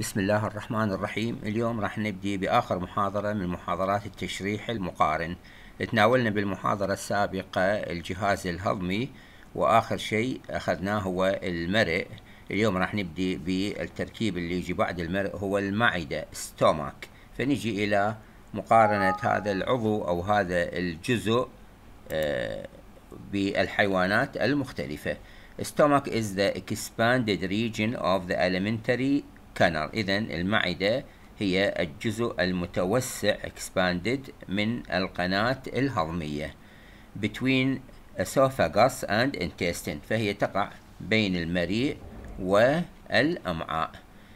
بسم الله الرحمن الرحيم اليوم راح نبدي بآخر محاضرة من محاضرات التشريح المقارن تناولنا بالمحاضرة السابقة الجهاز الهضمي وآخر شيء أخذناه هو المرء اليوم راح نبدي بالتركيب اللي يجي بعد المرء هو المعدة ستوماك فنجي إلى مقارنة هذا العضو أو هذا الجزء آه، بالحيوانات المختلفة stomach is the expanded region of the alimentary كانر إذا المعدة هي الجزء المتوسع expanded من القناة الهضمية between esophagus and intestine فهي تقع بين المريء والأمعاء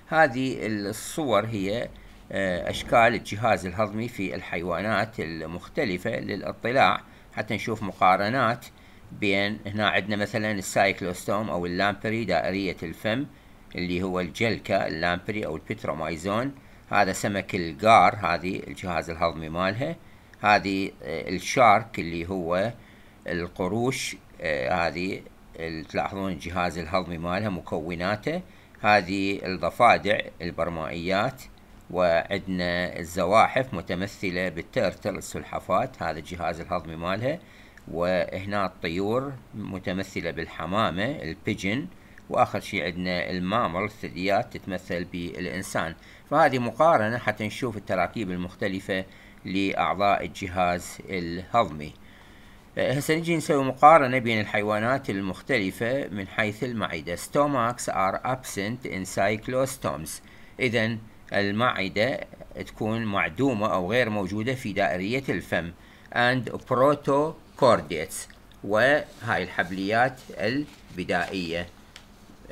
هذه الصور هي آه، أشكال الجهاز الهضمي في الحيوانات المختلفة للاطلاع حتى نشوف مقارنات بين هنا عندنا مثلا السايكلوستوم أو اللامبري دائرية الفم اللي هو الجلكا اللامبري أو البترومايزون هذا سمك الجار هذه الجهاز الهضمي مالها هذه آه، الشارك اللي هو القروش آه، هذه تلاحظون الجهاز الهضمي مالها مكوناته هذه الضفادع البرمائيات وعندنا الزواحف متمثلة بالترتل السلحفات هذا الجهاز الهضمي مالها وهنا الطيور متمثلة بالحمامة البيجن واخر شيء عندنا المامل الثدييات تتمثل بالانسان فهذه مقارنه حتى نشوف التراكيب المختلفه لاعضاء الجهاز الهضمي آه، هسه نجي نسوي مقارنة بين الحيوانات المختلفة من حيث المعدة stomachs are absent in cyclostomes إذا المعدة تكون معدومة أو غير موجودة في دائرية الفم and protocordates وهاي الحبليات البدائية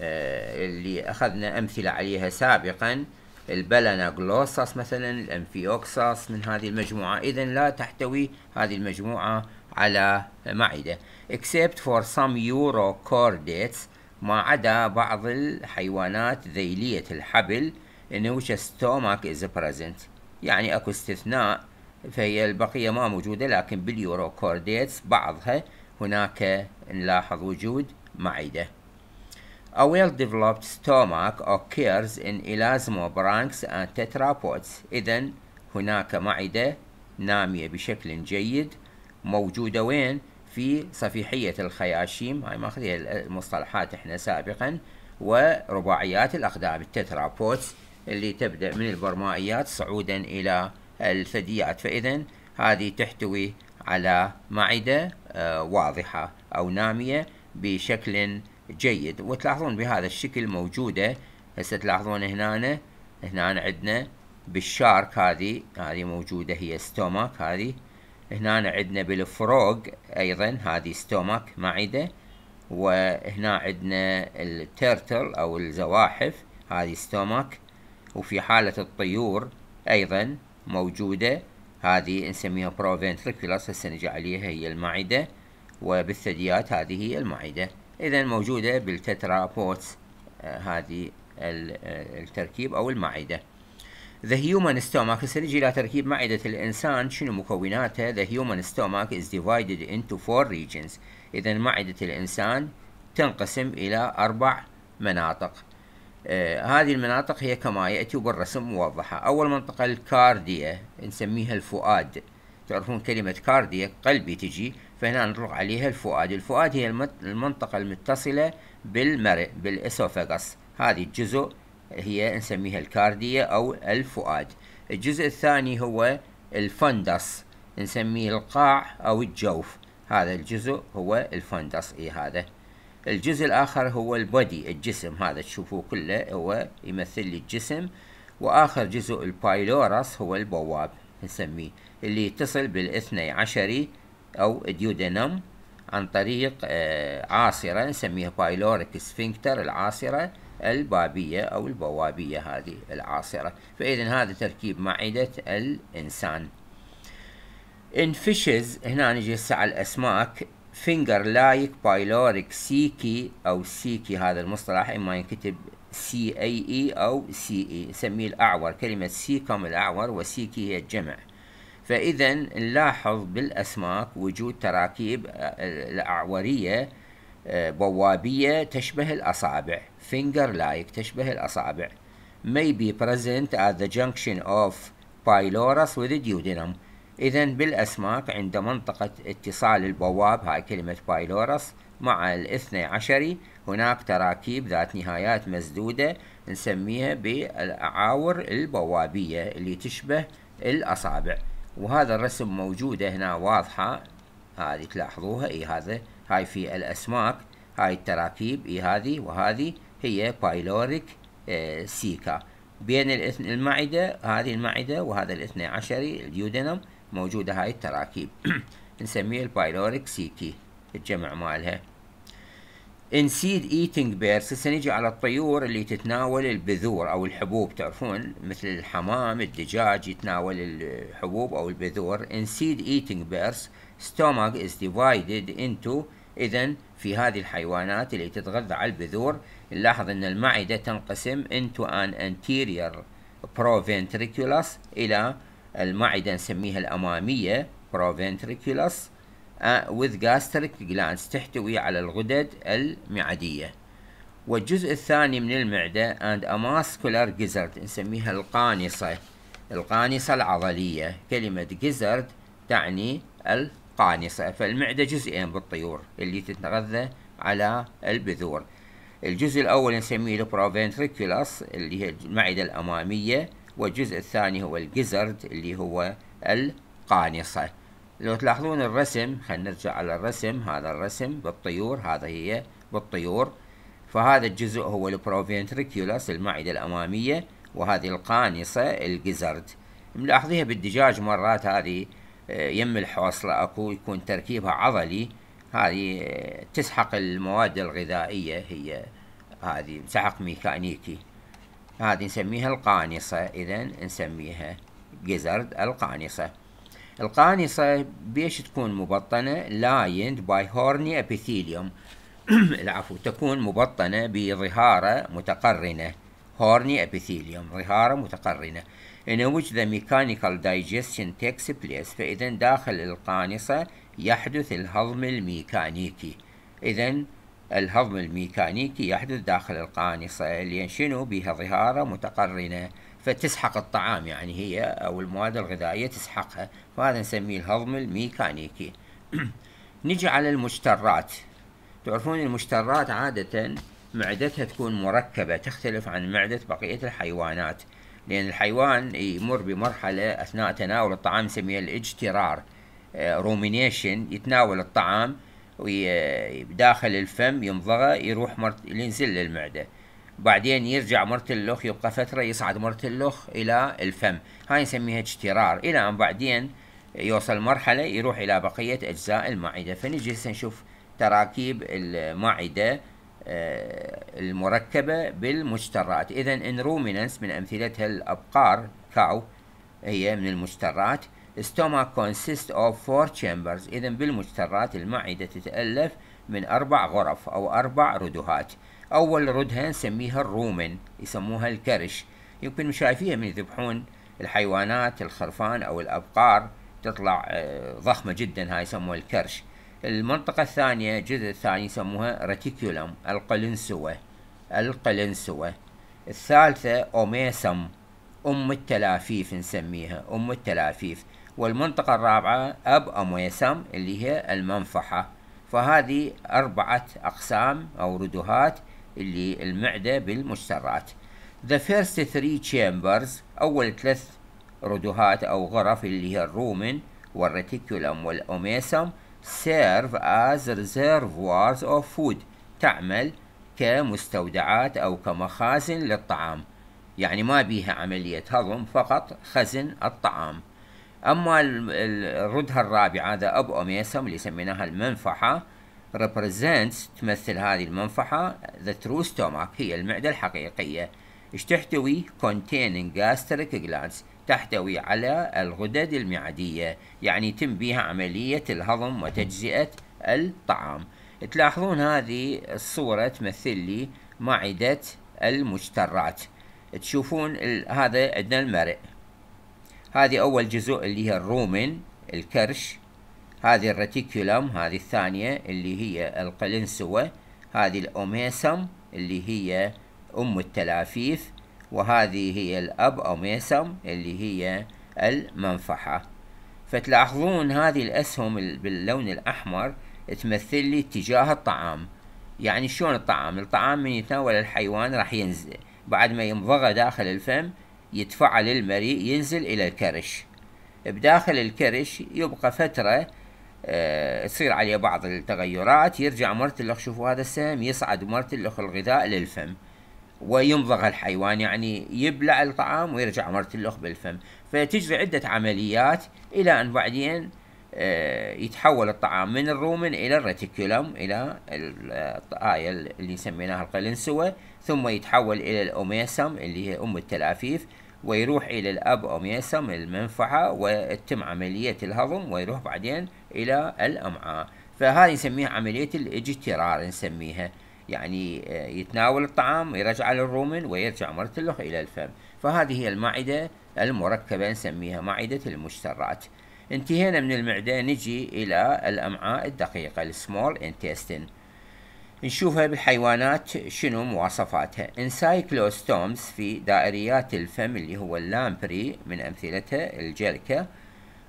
آه، اللي أخذنا أمثلة عليها سابقا البلاناغلوساس مثلا الأنفيوكساس من هذه المجموعة إذا لا تحتوي هذه المجموعة على معدة except for some urochordates ما عدا بعض الحيوانات ذيلية الحبل in which a stomach is present يعني اكو استثناء فهي البقية ما موجودة لكن باليوروكورديتس بعضها هناك نلاحظ وجود معدة A well-developed stomach occurs in elasmobranchs and tetrapods. إذا هناك معدة نامية بشكل جيد موجودة وين؟ في صفيحية الخياشيم هاي ماخذها المصطلحات احنا سابقا ورباعيات الأقدام التترابوتس اللي تبدأ من البرمائيات صعودا إلى الثدييات فإذا هذه تحتوي على معدة آه، واضحة أو نامية بشكل جيد وتلاحظون بهذا الشكل موجودة هسه تلاحظون هنا هنا عندنا بالشارك هذه هذه موجودة هي ستومك هذه هنا عندنا بالفروغ أيضا هذه ستومك معدة وهنا عندنا التيرتل أو الزواحف هذه ستومك وفي حالة الطيور أيضا موجودة هذه نسميها بروفنتريكولاس هسه نجي عليها هي المعدة وبالثدييات هذه هي المعده إذا موجودة بالتترا بوتس آه، هذه آه، التركيب أو المعدة The human stomach سنجي إلى تركيب معدة الإنسان شنو مكوناتها The human stomach is divided into four regions إذا معدة الإنسان تنقسم إلى أربع مناطق آه هذه المناطق هي كما يأتي بالرسم موضحة أول منطقة الكارديا نسميها الفؤاد تعرفون كلمة كارديا قلبي تجي فهنا نروح عليها الفؤاد الفؤاد هي المنطقة المتصلة بالمرء بالإسوفاغس هذه الجزء هي نسميها الكاردية أو الفؤاد الجزء الثاني هو الفندس نسميه القاع أو الجوف هذا الجزء هو الفندس إي هذا الجزء الآخر هو البودي الجسم هذا تشوفوه كله هو يمثل الجسم وآخر جزء البايلورس هو البواب نسميه اللي يتصل بالاثني عشري أو ديودينم عن طريق آه، عاصرة نسميها بايلوريك سفنكتر العاصرة البابية أو البوابية هذه العاصرة فإذا هذا تركيب معدة الإنسان ان فيشز هنا نجي هسه على الأسماك فينجر لايك بايلوريك سيكي أو سيكي هذا المصطلح إما ينكتب سي اي اي أو سي اي e، نسميه الأعور كلمة سيكم الأعور وسيكي هي الجمع فإذا نلاحظ بالأسماك وجود تراكيب آه، الأعورية آه، بوابية تشبه الأصابع finger like تشبه الأصابع may be present at the junction of pylorus with duodenum إذا بالأسماك عند منطقة اتصال البواب هاي كلمة بايلورس مع الاثني عشري هناك تراكيب ذات نهايات مسدودة نسميها بالأعاور البوابية اللي تشبه الأصابع وهذا الرسم موجودة هنا واضحة هذه تلاحظوها اي هذا هاي في الاسماك هاي التراكيب اي هذه وهذه هي بايلوريك آه، سيكا بين المعدة هذه المعدة وهذا الاثنى عشري اليودينم موجودة هاي التراكيب نسميه البايلوريك سيكي الجمع مالها سيد ايتنج بيرس هسه نجي على الطيور اللي تتناول البذور او الحبوب تعرفون مثل الحمام الدجاج يتناول الحبوب او البذور سيد ايتنج بيرس stomach is divided into اذا في هذه الحيوانات اللي تتغذى على البذور نلاحظ ان المعده تنقسم into an انتيرير proventriculus الى المعده نسميها الاماميه proventriculus آه، with gastric glands تحتوي على الغدد المعدية والجزء الثاني من المعدة and a muscular gizzard نسميها القانصة القانصة العضلية كلمة gizzard تعني القانصة فالمعدة جزئين بالطيور اللي تتغذى على البذور الجزء الأول نسميه البروفنتريكولاس اللي هي المعدة الأمامية والجزء الثاني هو الجزرد اللي هو القانصة لو تلاحظون الرسم خلينا نرجع على الرسم هذا الرسم بالطيور هذا هي بالطيور فهذا الجزء هو البروفينتريكيولاس المعدة الأمامية وهذه القانصة الجزرد ملاحظيها بالدجاج مرات هذه آه، يم الحوصلة أكو يكون تركيبها عضلي هذه آه، تسحق المواد الغذائية هي هذه سحق ميكانيكي هذه نسميها القانصة إذا نسميها جزرد القانصة القانصة بيش تكون مبطنة lined by horny epithelium العفو تكون مبطنة بظهارة متقرنة horny epithelium ظهارة متقرنة in which the mechanical digestion takes place فإذا داخل القانصة يحدث الهضم الميكانيكي إذا الهضم الميكانيكي يحدث داخل القانصة لأن شنو بها ظهارة متقرنة فتسحق الطعام يعني هي أو المواد الغذائية تسحقها فهذا نسميه الهضم الميكانيكي نجي على المشترات تعرفون المشترات عادة معدتها تكون مركبة تختلف عن معدة بقية الحيوانات لأن الحيوان يمر بمرحلة أثناء تناول الطعام نسميها الاجترار رومينيشن آه، يتناول الطعام وداخل آه، الفم يمضغه يروح مرت... ينزل للمعدة بعدين يرجع مرت اللخ يبقى فترة يصعد مرت اللخ إلى الفم هاي نسميها اجترار إلى أن بعدين يوصل مرحلة يروح إلى بقية أجزاء المعدة فنجي هسه نشوف تراكيب المعدة آه، المركبة بالمجترات إذا انرومينانس من أمثلتها الأبقار كاو هي من المجترات stomach consists of four chambers إذا بالمجترات المعدة تتألف من أربع غرف أو أربع ردهات أول ردها نسميها الرومن يسموها الكرش يمكن مش شايفيها من يذبحون الحيوانات الخرفان أو الأبقار تطلع آه، ضخمة جدا هاي يسموها الكرش المنطقة الثانية الجزء الثاني يسموها ريتيكولم القلنسوة القلنسوة الثالثة أوميسم أم التلافيف نسميها أم التلافيف والمنطقة الرابعة أب اوميسم اللي هي المنفحة فهذه أربعة أقسام أو ردهات اللي المعدة بالمجسرات The first three chambers أول ثلاث ردهات أو غرف اللي هي الرومن والريتيكولم والأوميسم serve as reservoirs of food تعمل كمستودعات أو كمخازن للطعام يعني ما بيها عملية هضم فقط خزن الطعام أما الردهة الرابعة ذا أب أوميسم اللي سميناها المنفحة represents تمثل هذه المنفحة the true stomach هي المعدة الحقيقية ايش تحتوي containing gastric glands تحتوي على الغدد المعدية يعني يتم بها عملية الهضم وتجزئة الطعام تلاحظون هذه الصورة تمثل لي معدة المجترات تشوفون هذا عندنا المرء هذه أول جزء اللي هي الرومن الكرش هذه الرتيكولوم هذه الثانية اللي هي القلنسوة هذه الأوميسم اللي هي أم التلافيف وهذه هي الأب أوميسم اللي هي المنفحة فتلاحظون هذه الأسهم باللون الأحمر تمثل لي اتجاه الطعام يعني شلون الطعام الطعام من يتناول الحيوان راح ينزل بعد ما يمضغه داخل الفم يتفعل المريء ينزل إلى الكرش بداخل الكرش يبقى فترة آه، تصير عليه بعض التغيرات يرجع مرة الأخ شوفوا هذا السهم يصعد مرة الأخ الغذاء للفم ويمضغ الحيوان يعني يبلع الطعام ويرجع مرة الأخ بالفم فتجري عدة عمليات إلى أن بعدين آه، يتحول الطعام من الرومن إلى الريتيكولم إلى الآية اللي سميناها القلنسوة ثم يتحول إلى الأوميسم اللي هي أم التلافيف ويروح إلى الأب أوميسم المنفعة وتتم عملية الهضم ويروح بعدين إلى الأمعاء فهذه نسميها عملية الاجترار نسميها يعني آه، يتناول الطعام يرجع للرومن ويرجع مرة اخرى إلى الفم فهذه هي المعدة المركبة نسميها معدة المجترات انتهينا من المعدة نجي إلى الأمعاء الدقيقة السمول انتستين نشوفها بالحيوانات شنو مواصفاتها انسايكلوستومز في دائريات الفم اللي هو اللامبري من أمثلتها الجركة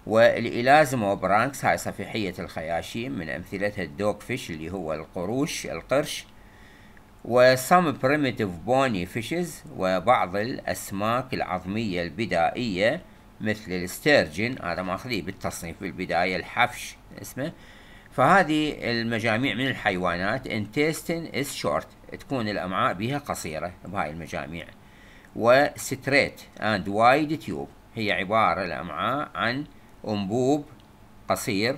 والإلازمو برانكس هاي صفيحية الخياشيم من أمثلتها الدوك فيش اللي هو القروش القرش وسم بريميتيف بوني فيشز وبعض الأسماك العظمية البدائية مثل الستيرجن هذا ماخذيه بالتصنيف بالبداية الحفش اسمه فهذه المجاميع من الحيوانات intestine is short تكون الأمعاء بها قصيرة بهاي المجاميع وستريت and wide tube هي عبارة الأمعاء عن أنبوب قصير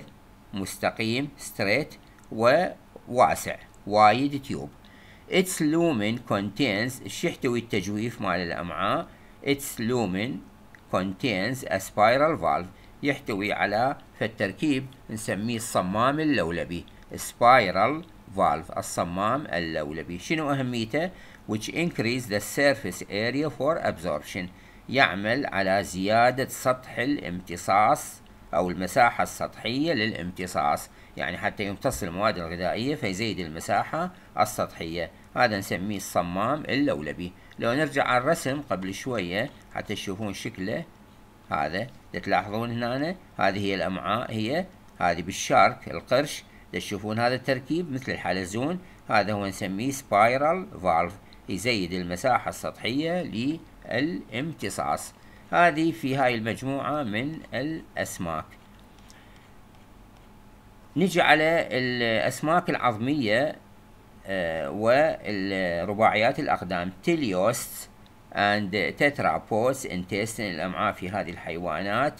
مستقيم straight وواسع وايد تيوب its lumen contains ايش يحتوي التجويف مال الأمعاء its lumen contains a spiral valve يحتوي على في التركيب نسميه الصمام اللولبي spiral valve الصمام اللولبي شنو أهميته which increase the surface area for absorption يعمل على زيادة سطح الامتصاص أو المساحة السطحية للامتصاص يعني حتى يمتص المواد الغذائية فيزيد المساحة السطحية هذا نسميه الصمام اللولبي لو نرجع على الرسم قبل شوية حتى تشوفون شكله هذا تلاحظون هنا هذه هي الأمعاء هي هذه بالشارك القرش تشوفون هذا التركيب مثل الحلزون هذا هو نسميه سبايرال فالف يزيد المساحة السطحية الامتصاص هذه في هاي المجموعة من الأسماك نجي على الأسماك العظمية آه، والرباعيات الأقدام تليوست and tetrapods intestine الأمعاء في هذه الحيوانات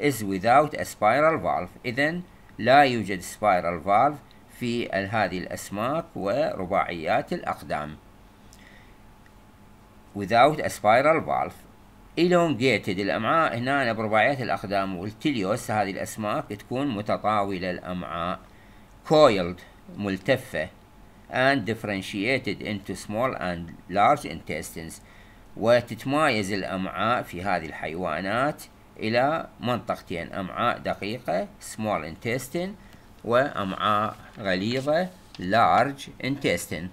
is without a spiral valve إذا لا يوجد spiral valve في هذه الأسماك ورباعيات الأقدام without a spiral valve elongated الأمعاء هنا برباعيات الأقدام والتليوس هذه الأسماك تكون متطاولة الأمعاء coiled ملتفة and differentiated into small and large intestines وتتمايز الأمعاء في هذه الحيوانات إلى منطقتين أمعاء دقيقة small intestine وأمعاء غليظة large intestine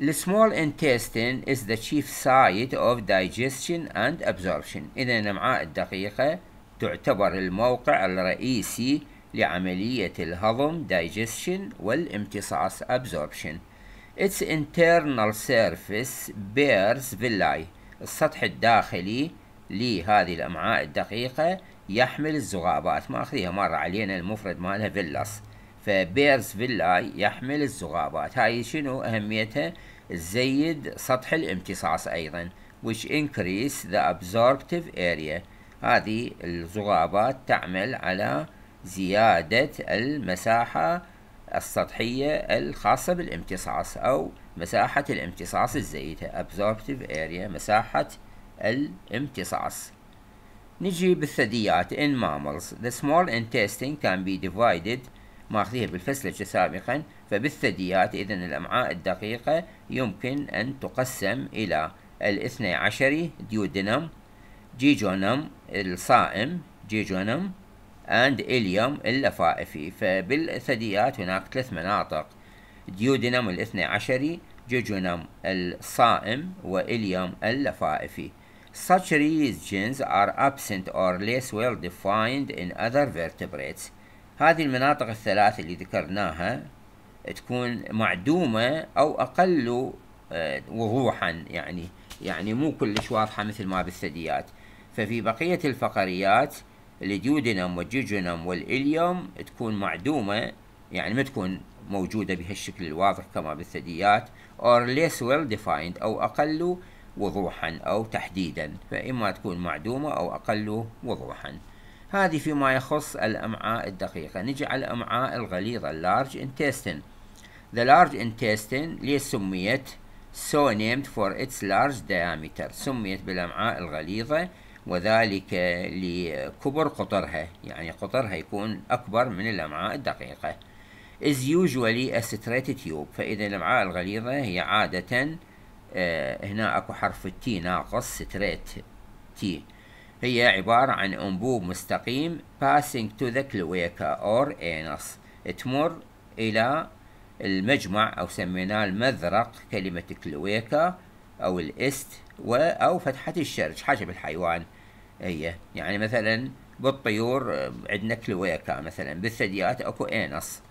The small intestine is the chief site of digestion and absorption إذا الأمعاء الدقيقة تعتبر الموقع الرئيسي لعملية الهضم digestion والامتصاص absorption Its internal surface bears villi السطح الداخلي لهذه الأمعاء الدقيقة يحمل الزغابات ماخذيها مرة علينا المفرد مالها فيلس فبيرز فيلاي يحمل الزغابات هاي شنو أهميتها تزيد سطح الامتصاص أيضا which increase the absorptive area هذه الزغابات تعمل على زيادة المساحة السطحية الخاصة بالامتصاص أو مساحة الامتصاص الزيتة absorptive area مساحة الامتصاص نجي بالثدييات in mammals the small intestine can be divided ماخذيها بالفسلج سابقا فبالثدييات إذا الأمعاء الدقيقة يمكن أن تقسم إلى الاثني عشري ديودينم جيجونم الصائم جيجونم أند إليوم اللفائفي فبالثدييات هناك ثلاث مناطق ديودينم الاثني عشري جيجونم الصائم وإليوم اللفائفي Such regions are absent or less well defined in other vertebrates هذه المناطق الثلاثة اللي ذكرناها تكون معدومة أو أقل آه، وضوحا يعني يعني مو كلش واضحة مثل ما بالثدييات ففي بقية الفقريات الديودنم والجوجنم والإليوم تكون معدومة يعني ما تكون موجودة بهالشكل الواضح كما بالثدييات or less well defined أو أقل وضوحا أو تحديدا فإما تكون معدومة أو أقل وضوحا هذه فيما يخص الأمعاء الدقيقة نجي على الأمعاء الغليظة large intestine The large intestine ليه سميت so named for its large diameter سميت بالأمعاء الغليظة وذلك لكبر قطرها يعني قطرها يكون أكبر من الأمعاء الدقيقة is usually a straight tube فإذا الأمعاء الغليظة هي عادة آه هنا أكو حرف T ناقص straight T هي عبارة عن أنبوب مستقيم passing to the cloaca or anus تمر إلى المجمع أو سميناه المذرق كلمة كلويكا أو الإست و أو فتحة الشرج حاجة الحيوان هي يعني مثلا بالطيور آه، عندنا كلويكا مثلا بالثدييات أكو أنس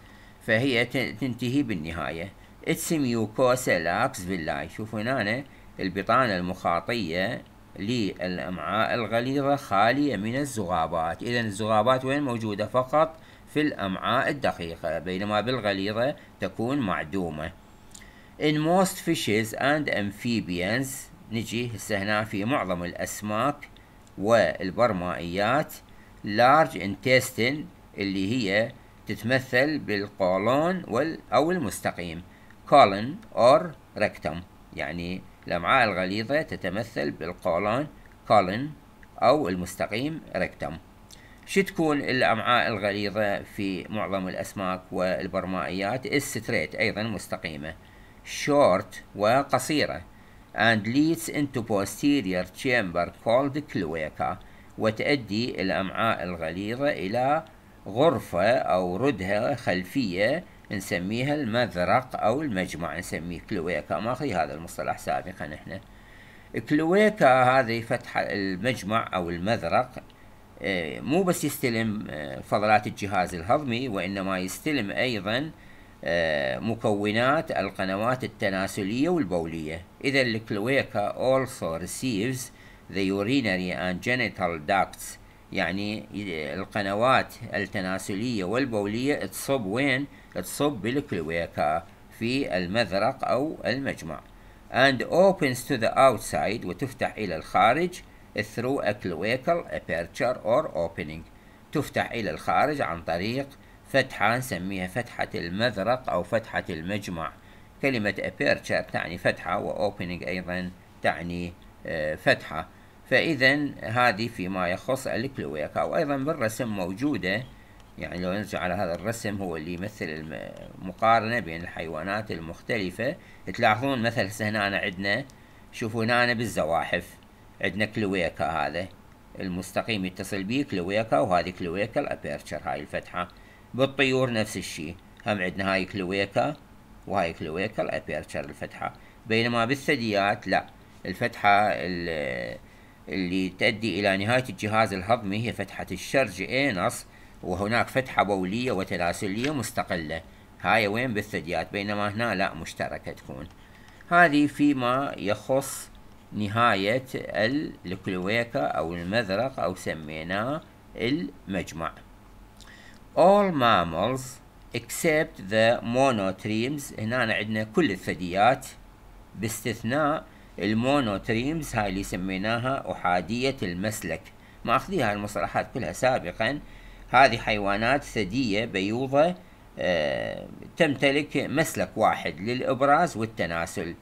فهي تنتهي بالنهاية اتسميوكوسا لاكس باللاي شوفوا هنا البطانة المخاطية للأمعاء الغليظة خالية من الزغابات إذا الزغابات وين موجودة فقط في الأمعاء الدقيقة بينما بالغليظة تكون معدومة In most fishes and amphibians نجي هسه هنا في معظم الأسماك والبرمائيات large intestine اللي هي تتمثل بالقولون أو المستقيم colon or rectum يعني الأمعاء الغليظة تتمثل بالقولون كولن أو المستقيم ريكتم شو تكون الأمعاء الغليظة في معظم الأسماك والبرمائيات الستريت أيضا مستقيمة شورت وقصيرة and leads into posterior chamber called cloaca وتؤدي الأمعاء الغليظة إلى غرفة أو ردهة خلفية نسميها المذرق أو المجمع نسميه كلويكا ماخذ هذا المصطلح سابقا احنا كلويكا هذه فتح المجمع أو المذرق آه، مو بس يستلم آه، فضلات الجهاز الهضمي وإنما يستلم أيضا آه، مكونات القنوات التناسلية والبولية إذا الكلويكا also receives the urinary and genital ducts يعني القنوات التناسلية والبولية تصب وين تصب بالكلويكا في المذرق أو المجمع and opens to the outside وتفتح إلى الخارج through a cloacal aperture or opening تفتح إلى الخارج عن طريق فتحة نسميها فتحة المذرق أو فتحة المجمع كلمة aperture تعني فتحة opening أيضا تعني آه، فتحة فإذا هذه فيما يخص الكلويكا وأيضا بالرسم موجودة يعني لو نرجع على هذا الرسم هو اللي يمثل المقارنة بين الحيوانات المختلفة تلاحظون مثل هسه هنا عندنا شوفوا هنا بالزواحف عندنا كلويكا هذا المستقيم يتصل به كلويكا وهذه كلويكا الابيرتشر هاي الفتحة بالطيور نفس الشيء هم عندنا هاي كلويكا وهاي كلويكا الابيرتشر الفتحة بينما بالثدييات لا الفتحة اللي تؤدي إلى نهاية الجهاز الهضمي هي فتحة الشرج اي نص وهناك فتحة بولية وتلاسلية مستقلة هاي وين بالثدييات بينما هنا لا مشتركة تكون هذه فيما يخص نهاية الكلويكا أو المذرق أو سميناه المجمع All mammals except the monotremes هنا عندنا كل الثدييات باستثناء المونوتريمز هاي اللي سميناها أحادية المسلك أخذيها المصطلحات كلها سابقا هذه حيوانات ثديية بيوضة آه، تمتلك مسلك واحد للإبراز والتناسل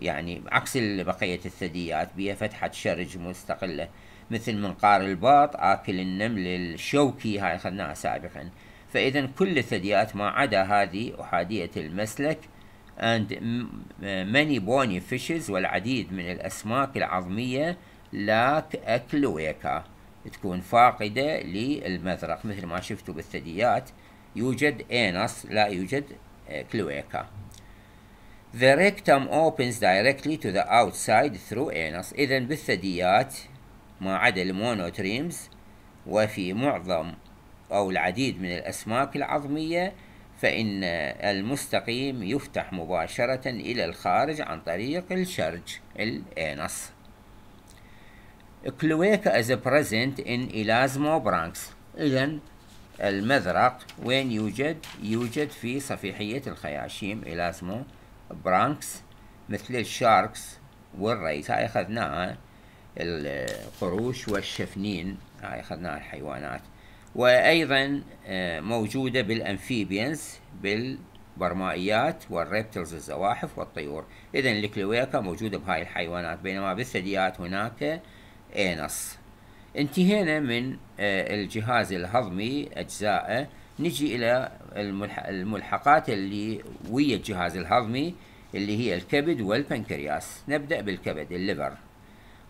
يعني عكس بقية الثدييات بها فتحة شرج مستقلة مثل منقار الباط آكل النمل الشوكي هاي أخذناها سابقا فإذا كل الثدييات ما عدا هذه أحادية المسلك and many bony fishes والعديد من الأسماك العظمية لاك أكل ويكا تكون فاقدة للمذرق مثل ما شفتوا بالثدييات يوجد أنس لا يوجد آه، كلويكا The rectum opens directly to the outside through anus إذا بالثدييات ما عدا المونوتريمز وفي معظم أو العديد من الأسماك العظمية فإن المستقيم يفتح مباشرة إلى الخارج عن طريق الشرج الأنس كلويكا از بريزنت ان إلازمو برانكس إذا المذرق وين يوجد؟ يوجد في صفيحية الخياشيم برانكس مثل الشاركس والريس هاي أخذناها القروش والشفنين هاي أخذناها الحيوانات وأيضا آه، موجودة بالأمفيبيانز بالبرمائيات والريبتلز الزواحف والطيور إذا الكلويكا موجودة بهاي الحيوانات بينما بالثدييات هناك نص انتهينا من آه، الجهاز الهضمي أجزائه نجي إلى الملحقات اللي ويا الجهاز الهضمي اللي هي الكبد والبنكرياس نبدأ بالكبد الليفر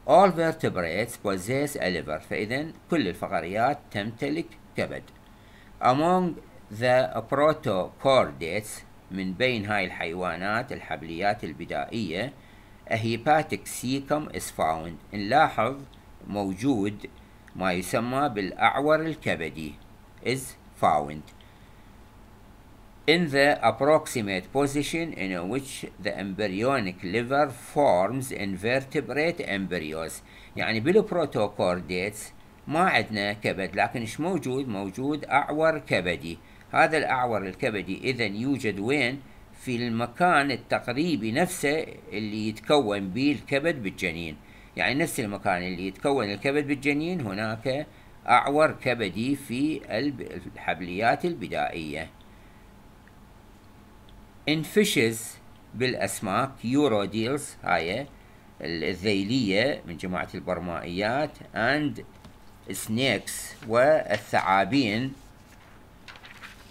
All vertebrates possess a liver فإذا كل الفقريات تمتلك كبد Among the protochordates من بين هاي الحيوانات الحبليات البدائية a hepatic cecum is found نلاحظ موجود ما يسمى بالأعور الكبدي is found in the approximate position in which the embryonic liver forms invertebrate embryos يعني بالبروتوكورديتس ما عندنا كبد لكن ايش موجود موجود أعور كبدي هذا الأعور الكبدي إذا يوجد وين في المكان التقريبي نفسه اللي يتكون به الكبد بالجنين يعني نفس المكان اللي يتكون الكبد بالجنين هناك أعور كبدي في الحبليات البدائية فيشز بالأسماك يوروديلز هاي الذيلية من جماعة البرمائيات and snakes والثعابين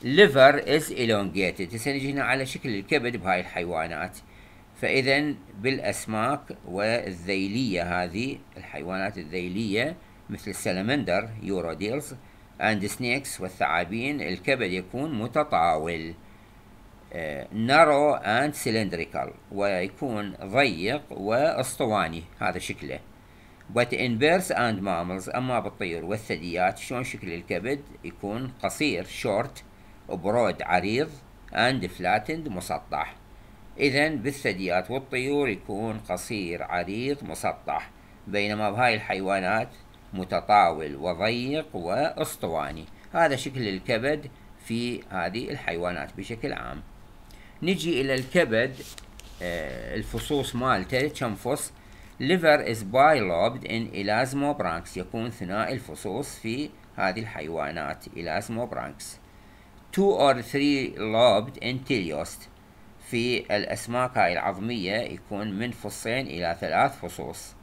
liver is elongated هسه نجي هنا على شكل الكبد بهاي الحيوانات فإذا بالأسماك والذيلية هذه الحيوانات الذيلية مثل السلمندر يوروديلز أند سنيكس والثعابين الكبد يكون متطاول نارو أند سيلندريكال ويكون ضيق واسطواني هذا شكله but in birds and mammals أما بالطير والثدييات شلون شكل الكبد يكون قصير short وبرود عريض and flattened مسطح إذا بالثدييات والطيور يكون قصير عريض مسطح بينما بهاي الحيوانات متطاول وضيق واسطواني هذا شكل الكبد في هذه الحيوانات بشكل عام نجي إلى الكبد آه، الفصوص مالته كم فص liver is bilobed in elasmobranchs يكون ثنائي الفصوص في هذه الحيوانات elasmobranchs two or three lobed in teleost في الأسماك هاي العظمية يكون من فصين إلى ثلاث فصوص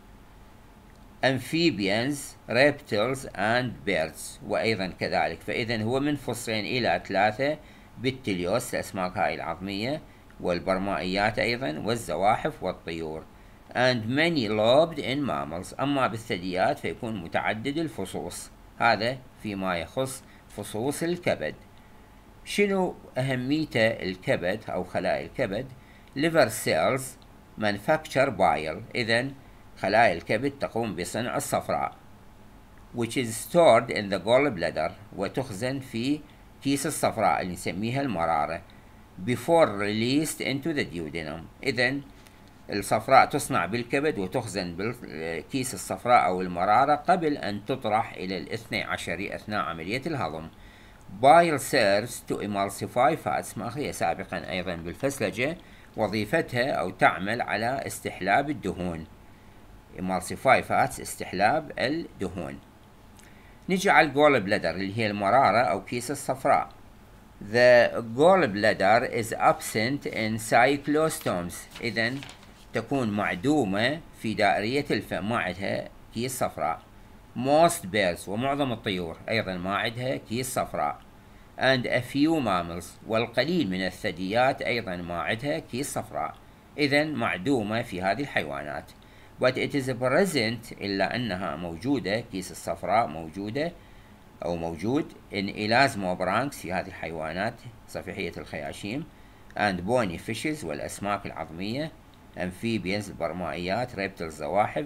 amphibians, reptiles and birds وأيضا كذلك فإذا هو من فصين إلى ثلاثة بالتليوس الأسماك هاي العظمية والبرمائيات أيضا والزواحف والطيور and many lobed in mammals أما بالثدييات فيكون متعدد الفصوص هذا فيما يخص فصوص الكبد شنو أهميته الكبد أو خلايا الكبد liver cells manufacture bile إذا خلايا الكبد تقوم بصنع الصفراء which is stored in the gallbladder وتخزن في كيس الصفراء اللي نسميها المرارة before released into the duodenum إذا الصفراء تصنع بالكبد وتخزن بالكيس الصفراء أو المرارة قبل أن تطرح إلى الاثني عشري أثناء عملية الهضم bile serves to emulsify fats ما سابقا أيضا بالفسلجة وظيفتها أو تعمل على استحلاب الدهون emulsify fats استحلاب الدهون نجي على الجول بلدر اللي هي المرارة أو كيس الصفراء The gallbladder is absent in cyclostomes إذا تكون معدومة في دائرية الفم ما عندها كيس صفراء most birds ومعظم الطيور أيضا ما عندها كيس صفراء and a few mammals والقليل من الثدييات أيضا ما عندها كيس صفراء إذا معدومة في هذه الحيوانات but it is present إلا أنها موجودة كيس الصفراء موجودة أو موجود in elasmobranchs في هذه الحيوانات صفيحية الخياشيم and bony fishes والأسماك العظمية amphibians البرمائيات reptiles زواحف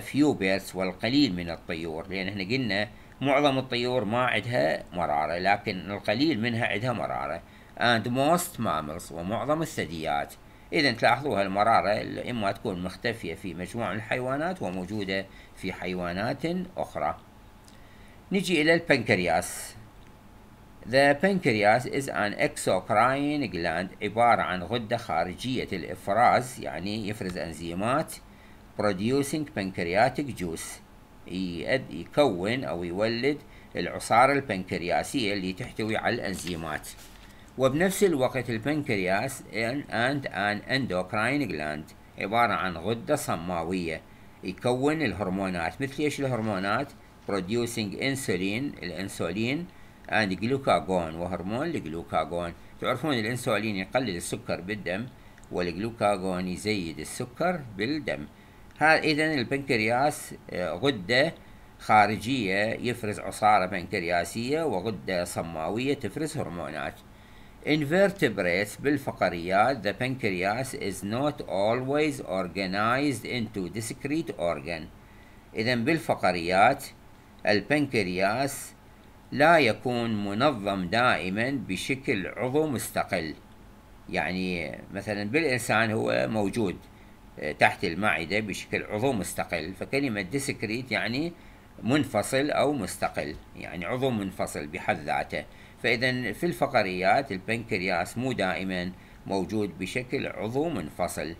فيو بيرس والقليل من الطيور لأن احنا قلنا معظم الطيور ما عندها مرارة لكن القليل منها عندها مرارة and most mammals ومعظم الثدييات إذا تلاحظوا هالمراره إما تكون مختفية في مجموعة من الحيوانات وموجودة في حيوانات أخرى نجي إلى البنكرياس The pancreas is an exocrine gland عبارة عن غدة خارجية الإفراز يعني يفرز أنزيمات producing pancreatic juice يكون أو يولد العصارة البنكرياسية اللي تحتوي على الأنزيمات وبنفس الوقت البنكرياس and an endocrine gland عبارة عن غدة صماوية يكون الهرمونات مثل ايش الهرمونات producing insulin الانسولين and glucagon وهرمون الجلوكاجون تعرفون الانسولين يقلل السكر بالدم والجلوكاجون يزيد السكر بالدم هذا إذا البنكرياس آه، غدة خارجية يفرز عصارة بنكرياسية وغدة صماوية تفرز هرمونات Invertebrates بالفقريات the pancreas is not always organized into discrete organ إذا بالفقريات البنكرياس لا يكون منظم دائما بشكل عضو مستقل يعني مثلا بالإنسان هو موجود تحت المعدة بشكل عضو مستقل فكلمة ديسكريت يعني منفصل أو مستقل يعني عضو منفصل بحد ذاته فإذا في الفقريات البنكرياس مو دائما موجود بشكل عضو منفصل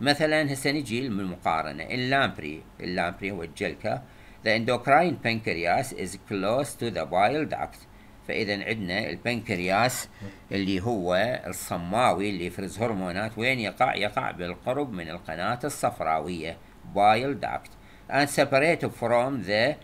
مثلا هسه نجي للمقارنة اللامبري اللامبري هو الجلكة The endocrine pancreas is close to the bile duct فاذا عندنا البنكرياس اللي هو الصماوي اللي يفرز هرمونات وين يقع يقع بالقرب من القناه الصفراويه بايل داكت and separate from the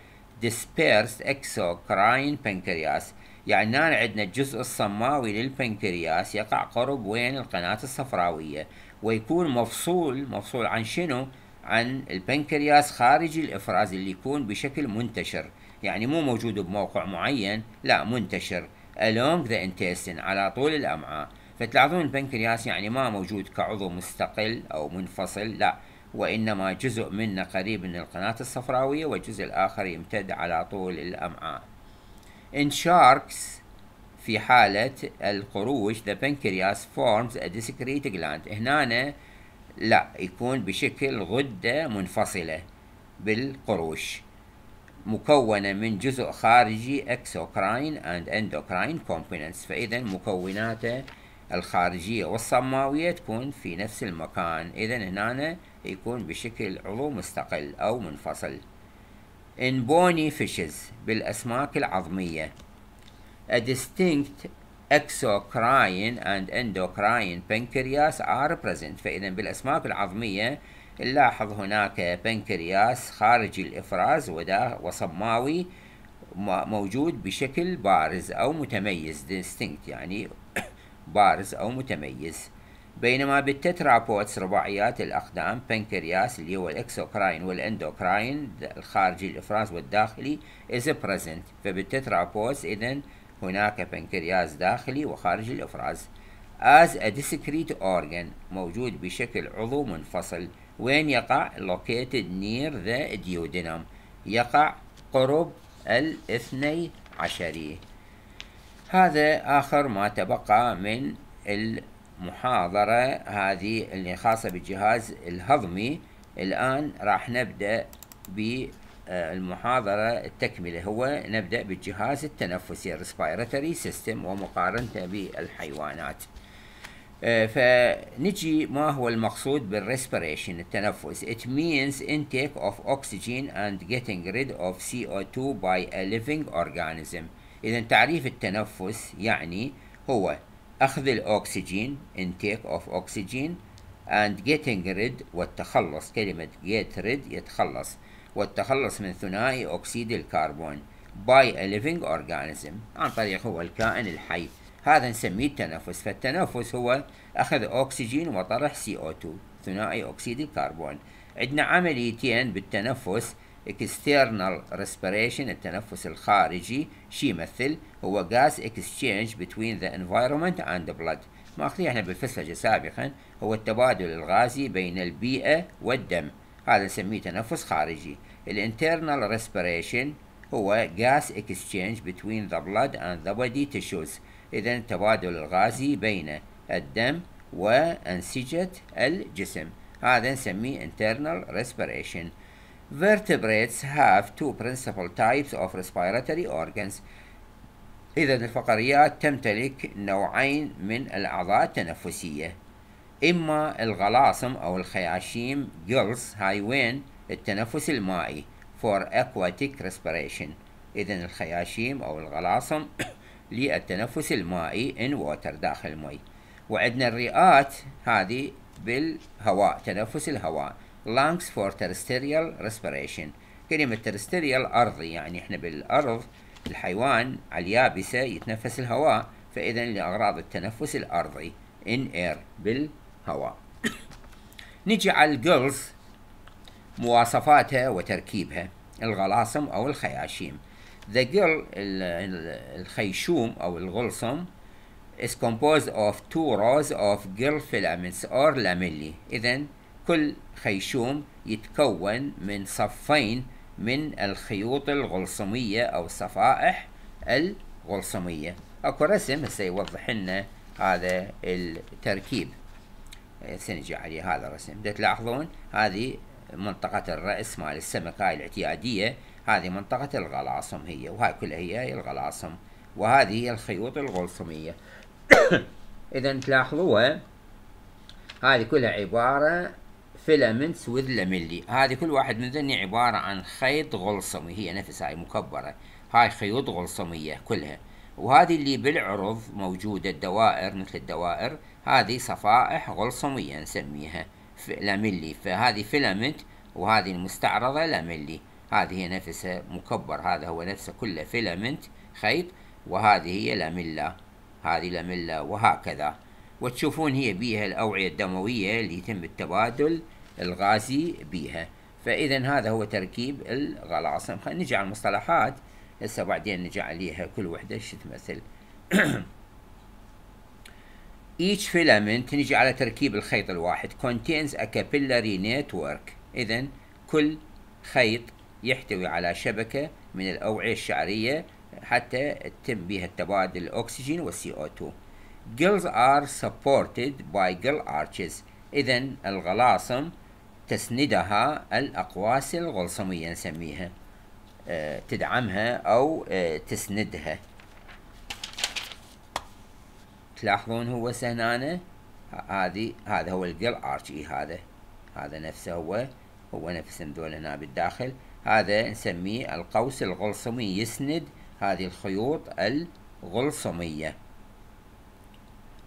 dispersed exocrine pancreas يعني هنا عندنا الجزء الصماوي للبنكرياس يقع قرب وين القناة الصفراوية ويكون مفصول مفصول عن شنو؟ عن البنكرياس خارج الإفراز اللي يكون بشكل منتشر يعني مو موجود بموقع معين لا منتشر along the intestine على طول الأمعاء فتلاحظون البنكرياس يعني ما موجود كعضو مستقل أو منفصل لا وإنما جزء منه قريب من القناة الصفراوية والجزء الآخر يمتد على طول الأمعاء In sharks في حالة القروش the pancreas forms a discrete gland هنا لا يكون بشكل غدة منفصلة بالقروش مكونة من جزء خارجي اكسوكراين اند اندوكراين كومبوننتس فإذا مكوناته الخارجية والصماوية تكون في نفس المكان إذا هنا يكون بشكل عضو مستقل أو منفصل in bony fishes بالأسماك العظمية a distinct exocrine and endocrine pancreas are present فإذا بالأسماك العظمية نلاحظ هناك بنكرياس خارج الإفراز وده وصماوي موجود بشكل بارز أو متميز distinct يعني بارز أو متميز بينما بالتترابوتس رباعيات الأقدام بنكرياس اللي هو الإكسوكراين والإندوكراين الخارجي الإفراز والداخلي is present فبالتترابوتس إذا هناك بنكرياس داخلي وخارجي الإفراز as a discrete organ موجود بشكل عضو منفصل وين يقع located near the duodenum يقع قرب الاثني عشري هذا آخر ما تبقى من المحاضرة هذه اللي خاصة بالجهاز الهضمي الآن راح نبدأ بالمحاضرة التكملة هو نبدأ بالجهاز التنفسي respiratory system ومقارنته بالحيوانات آه، فنجي ما هو المقصود بالريسبيريشن التنفس it means intake of oxygen and getting rid of CO2 by a living organism إذا تعريف التنفس يعني هو أخذ الأكسجين intake of oxygen and getting rid والتخلص كلمة get rid يتخلص والتخلص من ثنائي أكسيد الكربون by a living organism عن طريق هو الكائن الحي هذا نسميه التنفس فالتنفس هو أخذ أكسجين وطرح سي او 2 ثنائي أكسيد الكربون عندنا عمليتين بالتنفس external respiration التنفس الخارجي شي يمثل هو gas exchange between the environment and the blood أخذي احنا بالفسلجة سابقا هو التبادل الغازي بين البيئة والدم هذا نسميه تنفس خارجي الانترنال respiration هو gas exchange between the blood and the body tissues إذا التبادل الغازي بين الدم وأنسجة الجسم هذا نسميه internal respiration vertebrates have two principal types of respiratory organs إذا الفقريات تمتلك نوعين من الأعضاء التنفسية إما الغلاصم أو الخياشيم gills هاي وين التنفس المائي for aquatic respiration إذا الخياشيم أو الغلاصم للتنفس المائي in water داخل المي وعندنا الرئات هذه بالهواء تنفس الهواء lungs for terrestrial respiration كلمة terrestrial أرضي يعني احنا بالأرض الحيوان على اليابسة يتنفس الهواء فإذا لأغراض التنفس الأرضي in air بالهواء نجي على الجلز مواصفاتها وتركيبها الغلاصم أو الخياشيم The gill الخيشوم أو الغلصم is composed of two rows of girl filaments or lamellae إذا كل خيشوم يتكون من صفين من الخيوط الغلصمية أو صفائح الغلصمية أكو رسم هسه يوضح لنا هذا التركيب سنجي عليه هذا الرسم ده تلاحظون هذه منطقة الرأس مال السمكة الاعتيادية هذه منطقة الغلاصم هي وهاي كلها هي الغلاصم وهذه هي الخيوط الغلصمية إذا تلاحظوها هذه كلها عبارة فيلامنتس وذ لاميلي هذه كل واحد من ذني عبارة عن خيط غلصمي هي نفسها هاي مكبرة هاي خيوط غلصمية كلها وهذه اللي بالعرض موجودة الدوائر مثل الدوائر هذه صفائح غلصمية نسميها لاميلي فهذه فيلامنت وهذه المستعرضة لاميلي هذه هي نفسها مكبر هذا هو نفسه كله فيلمنت خيط وهذه هي لاميلا هذه لاميلا وهكذا وتشوفون هي بيها الأوعية الدموية اللي يتم التبادل الغازي بيها فإذا هذا هو تركيب الغلاصم خلينا نجي على المصطلحات هسه بعدين نجي عليها كل وحدة شو تمثل each filament نجي على تركيب الخيط الواحد contains a capillary network إذا كل خيط يحتوي على شبكة من الأوعية الشعرية حتى يتم بها التبادل الأكسجين والسي او 2 gills are supported by gill arches إذا الغلاصم تسندها الأقواس الغلصمية نسميها آه، تدعمها أو آه، تسندها تلاحظون هو هنا هذه هذا هو الجل ارش اي هذا هذا نفسه هو هو نفس ذول هنا بالداخل هذا نسميه القوس الغلصمي يسند هذه الخيوط الغلصمية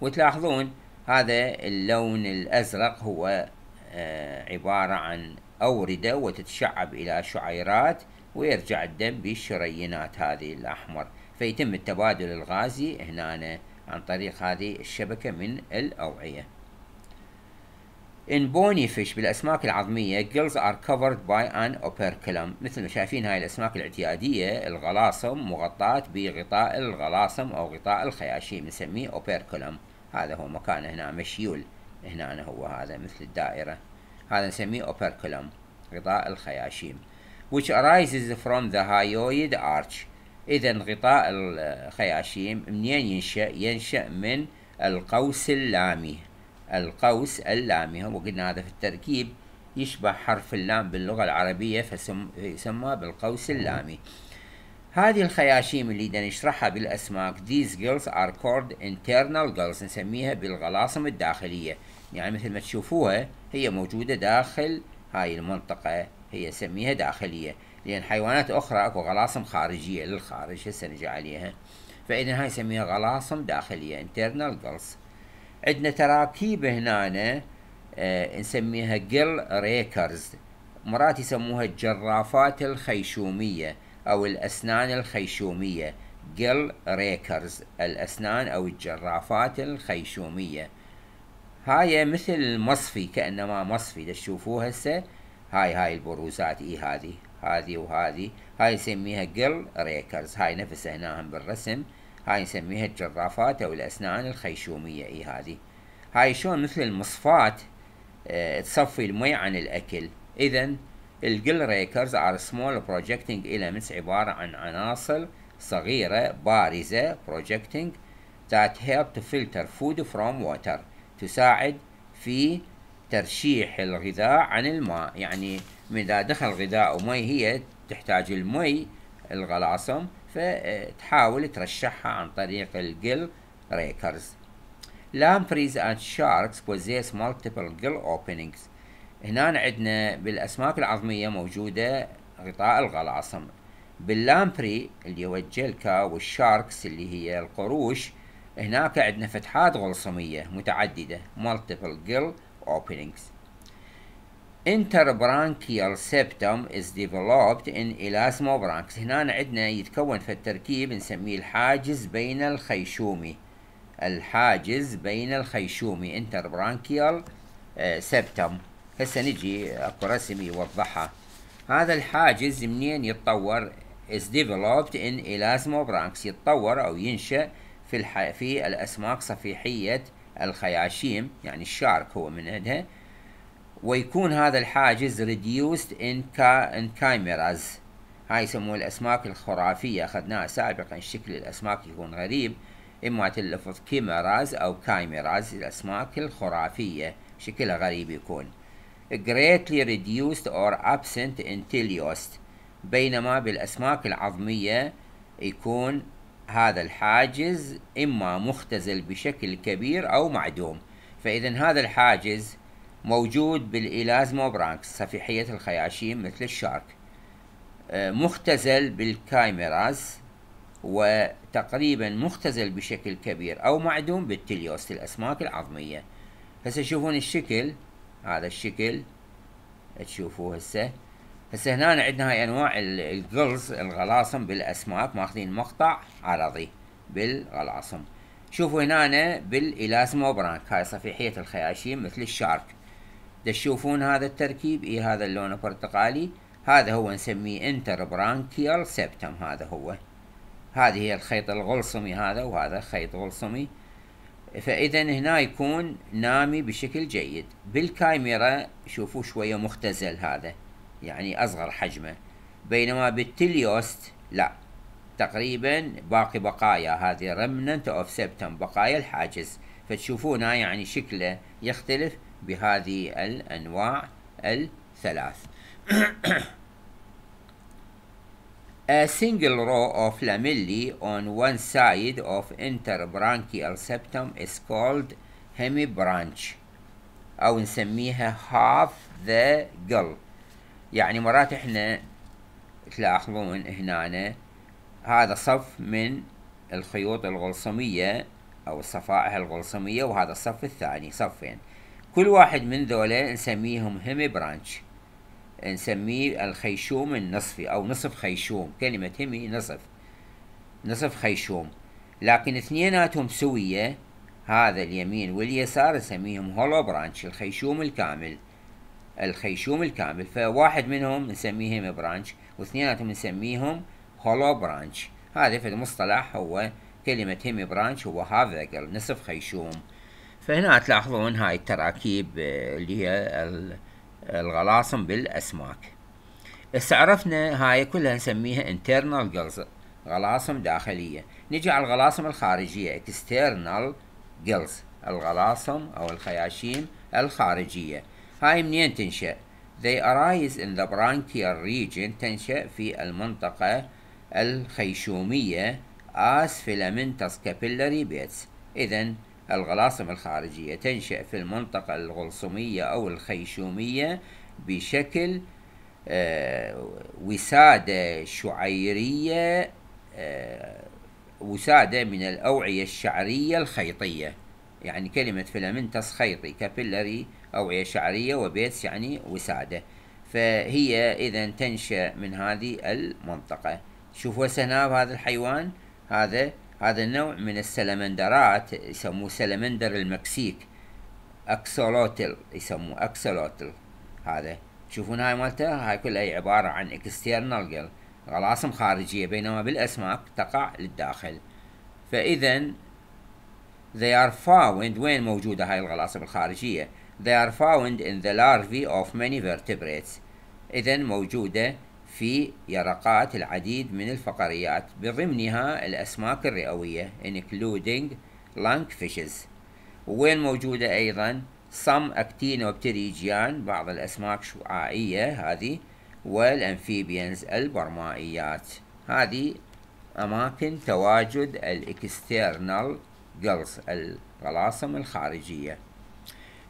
وتلاحظون هذا اللون الأزرق هو آه، عبارة عن أوردة وتتشعب إلى شعيرات ويرجع الدم بالشرينات هذه الأحمر فيتم التبادل الغازي هنا عن طريق هذه الشبكة من الأوعية In bony fish بالأسماك العظمية gills are covered by an operculum مثل ما شايفين هاي الأسماك الاعتيادية الغلاصم مغطاة بغطاء الغلاصم أو غطاء الخياشيم نسميه operculum هذا هو مكانه هنا مشيول هنا هو هذا مثل الدائرة هذا نسميه operculum غطاء الخياشيم which arises from the hyoid arch إذا غطاء الخياشيم منين ينشأ؟ ينشأ من القوس اللامي القوس اللامي وقلنا هذا في التركيب يشبه حرف اللام باللغة العربية فيسمى بالقوس اللامي هذه الخياشيم اللي نشرحها بالأسماك these girls are called internal girls نسميها بالغلاصم الداخلية يعني مثل ما تشوفوها هي موجودة داخل هاي المنطقة هي سميها داخلية لأن حيوانات أخرى أكو غلاصم خارجية للخارج هسه نجي عليها فإذا هاي نسميها غلاصم داخلية internal girls عندنا تراكيب هنا آه نسميها جل ريكرز مرات يسموها الجرافات الخيشومية أو الأسنان الخيشومية جل ريكرز الأسنان أو الجرافات الخيشومية هاي مثل مصفي كأنما مصفي تشوفوها هسه هاي هاي البروزات إي هذه هذه وهذه هاي نسميها جل ريكرز هاي نفسها هنا بالرسم بالرسم هاي نسميها الجرافات أو الأسنان الخيشومية إي هذه هاي شلون مثل المصفات اه تصفي المي عن الأكل إذا الجل ريكرز ار سمول بروجكتنج ايليمنتس عبارة عن عناصر صغيرة بارزة بروجكتنج ذات هيلب تو فلتر فود فروم ووتر تساعد في ترشيح الغذاء عن الماء يعني إذا دخل غذاء ومي هي تحتاج المي الغلاصم فتحاول ترشحها عن طريق الجل ريكرز لامبريز اند شاركس بوزيس مالتيبل جل اوبننجز هنا عندنا بالاسماك العظميه موجوده غطاء الغلاصم باللامبري اللي هو الجلكا والشاركس اللي هي القروش هناك عندنا فتحات غلصميه متعدده multiple gill openings interbranchial septum is developed in elasmobranchs هنا عندنا يتكون في التركيب نسميه الحاجز بين الخيشومي الحاجز بين الخيشومي interbranchial آه، septum هسه نجي اكو رسم يوضحها هذا الحاجز منين يتطور is developed in elasmobranchs يتطور او ينشأ في الح... في الاسماك صفيحيه الخياشيم يعني الشارك هو من عندها ويكون هذا الحاجز reduced in, in chimeras هاي يسموه الأسماك الخرافية أخذناها سابقا شكل الأسماك يكون غريب إما تلفظ كيميراز أو كايميراز الأسماك الخرافية شكلها غريب يكون greatly reduced or absent in teleost بينما بالأسماك العظمية يكون هذا الحاجز إما مختزل بشكل كبير أو معدوم فإذا هذا الحاجز موجود بالإلازموبرانكس صفيحية الخياشيم مثل الشارك آه، مختزل بالكايميراز وتقريبا مختزل بشكل كبير أو معدوم بالتليوست الأسماك العظمية هسه تشوفون الشكل هذا الشكل تشوفوه هسه هسه هنا عندنا هاي انواع الجلز الغلاصم بالاسماك ماخذين مقطع عرضي بالغلاصم شوفوا هنا بالإلازموبرانك هاي صفيحية الخياشيم مثل الشارك تشوفون هذا التركيب اي هذا اللون البرتقالي هذا هو نسميه انتر برانكيال سبتم هذا هو هذه هي الخيط الغلصمي هذا وهذا خيط غلصمي فاذا هنا يكون نامي بشكل جيد بالكاميرا شوفوا شويه مختزل هذا يعني اصغر حجمه بينما بالتليوست لا تقريبا باقي بقايا هذه رمننت اوف سبتم بقايا الحاجز فتشوفونها يعني شكله يختلف بهذه الأنواع الثلاث A single row of lamellae on one side of interbranchial septum is called hemibranch أو نسميها half the gall يعني مرات احنا تلاحظون هنا هذا صف من الخيوط الغلصمية أو الصفائح الغلصمية وهذا الصف الثاني صفين كل واحد من ذولا نسميهم هم برانش نسميه الخيشوم النصفي أو نصف خيشوم كلمة همي نصف نصف خيشوم لكن اثنيناتهم سوية هذا اليمين واليسار نسميهم هولو برانش الخيشوم الكامل الخيشوم الكامل فواحد منهم نسميه هم برانش واثنيناتهم نسميهم هولو برانش هذا في المصطلح هو كلمة هم برانش هو هاف نصف خيشوم فهنا تلاحظون هاي التراكيب آه، اللي هي الغلاصم بالأسماك استعرفنا عرفنا هاي كلها نسميها internal gills غلاصم داخلية نجي على الغلاصم الخارجية external gills الغلاصم أو الخياشيم الخارجية هاي منين تنشأ؟ They arise in the branchial region تنشأ في المنطقة الخيشومية as filamentous capillary beds إذا الغلاصم الخارجية تنشأ في المنطقة الغلصمية أو الخيشومية بشكل آه، وسادة شعيرية آه، وسادة من الأوعية الشعرية الخيطية يعني كلمة فيلامنتس خيطي كابيلاري أوعية شعرية وبيتس يعني وسادة فهي إذا تنشأ من هذه المنطقة شوفوا سناب هذا الحيوان هذا هذا النوع من السلمندرات يسموه سلمندر المكسيك اكسولوتل يسموه اكسولوتل هذا تشوفون هاي مالته هاي كلها هي عبارة عن اكسترنال جل غلاصم خارجية بينما بالأسماك تقع للداخل فإذا they are found وين موجودة هاي الغلاصم الخارجية they are found in the larvae of many vertebrates إذا موجودة في يرقات العديد من الفقريات بضمنها الأسماك الرئوية including lung fishes وين موجودة أيضا some actinobpterygian بعض الأسماك شعاعية هذه والأمفيبيانز البرمائيات هذه أماكن تواجد الإكسترنال جلس الغلاصم الخارجية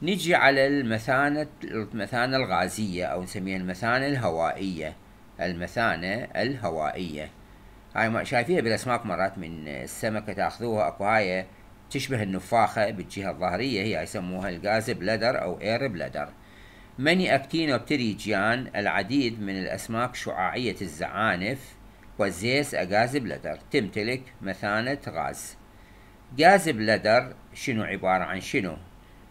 نجي على المثانة المثانة الغازية أو نسميها المثانة الهوائية المثانة الهوائية هاي ما شايفيها بالاسماك مرات من السمكة تاخذوها اكو هاي تشبه النفاخة بالجهة الظهرية هي يسموها الغاز بلدر او اير بلدر مني اكتينوبتريجيان العديد من الاسماك شعاعية الزعانف وزيس أغاز بلدر تمتلك مثانة غاز غاز بلدر شنو عبارة عن شنو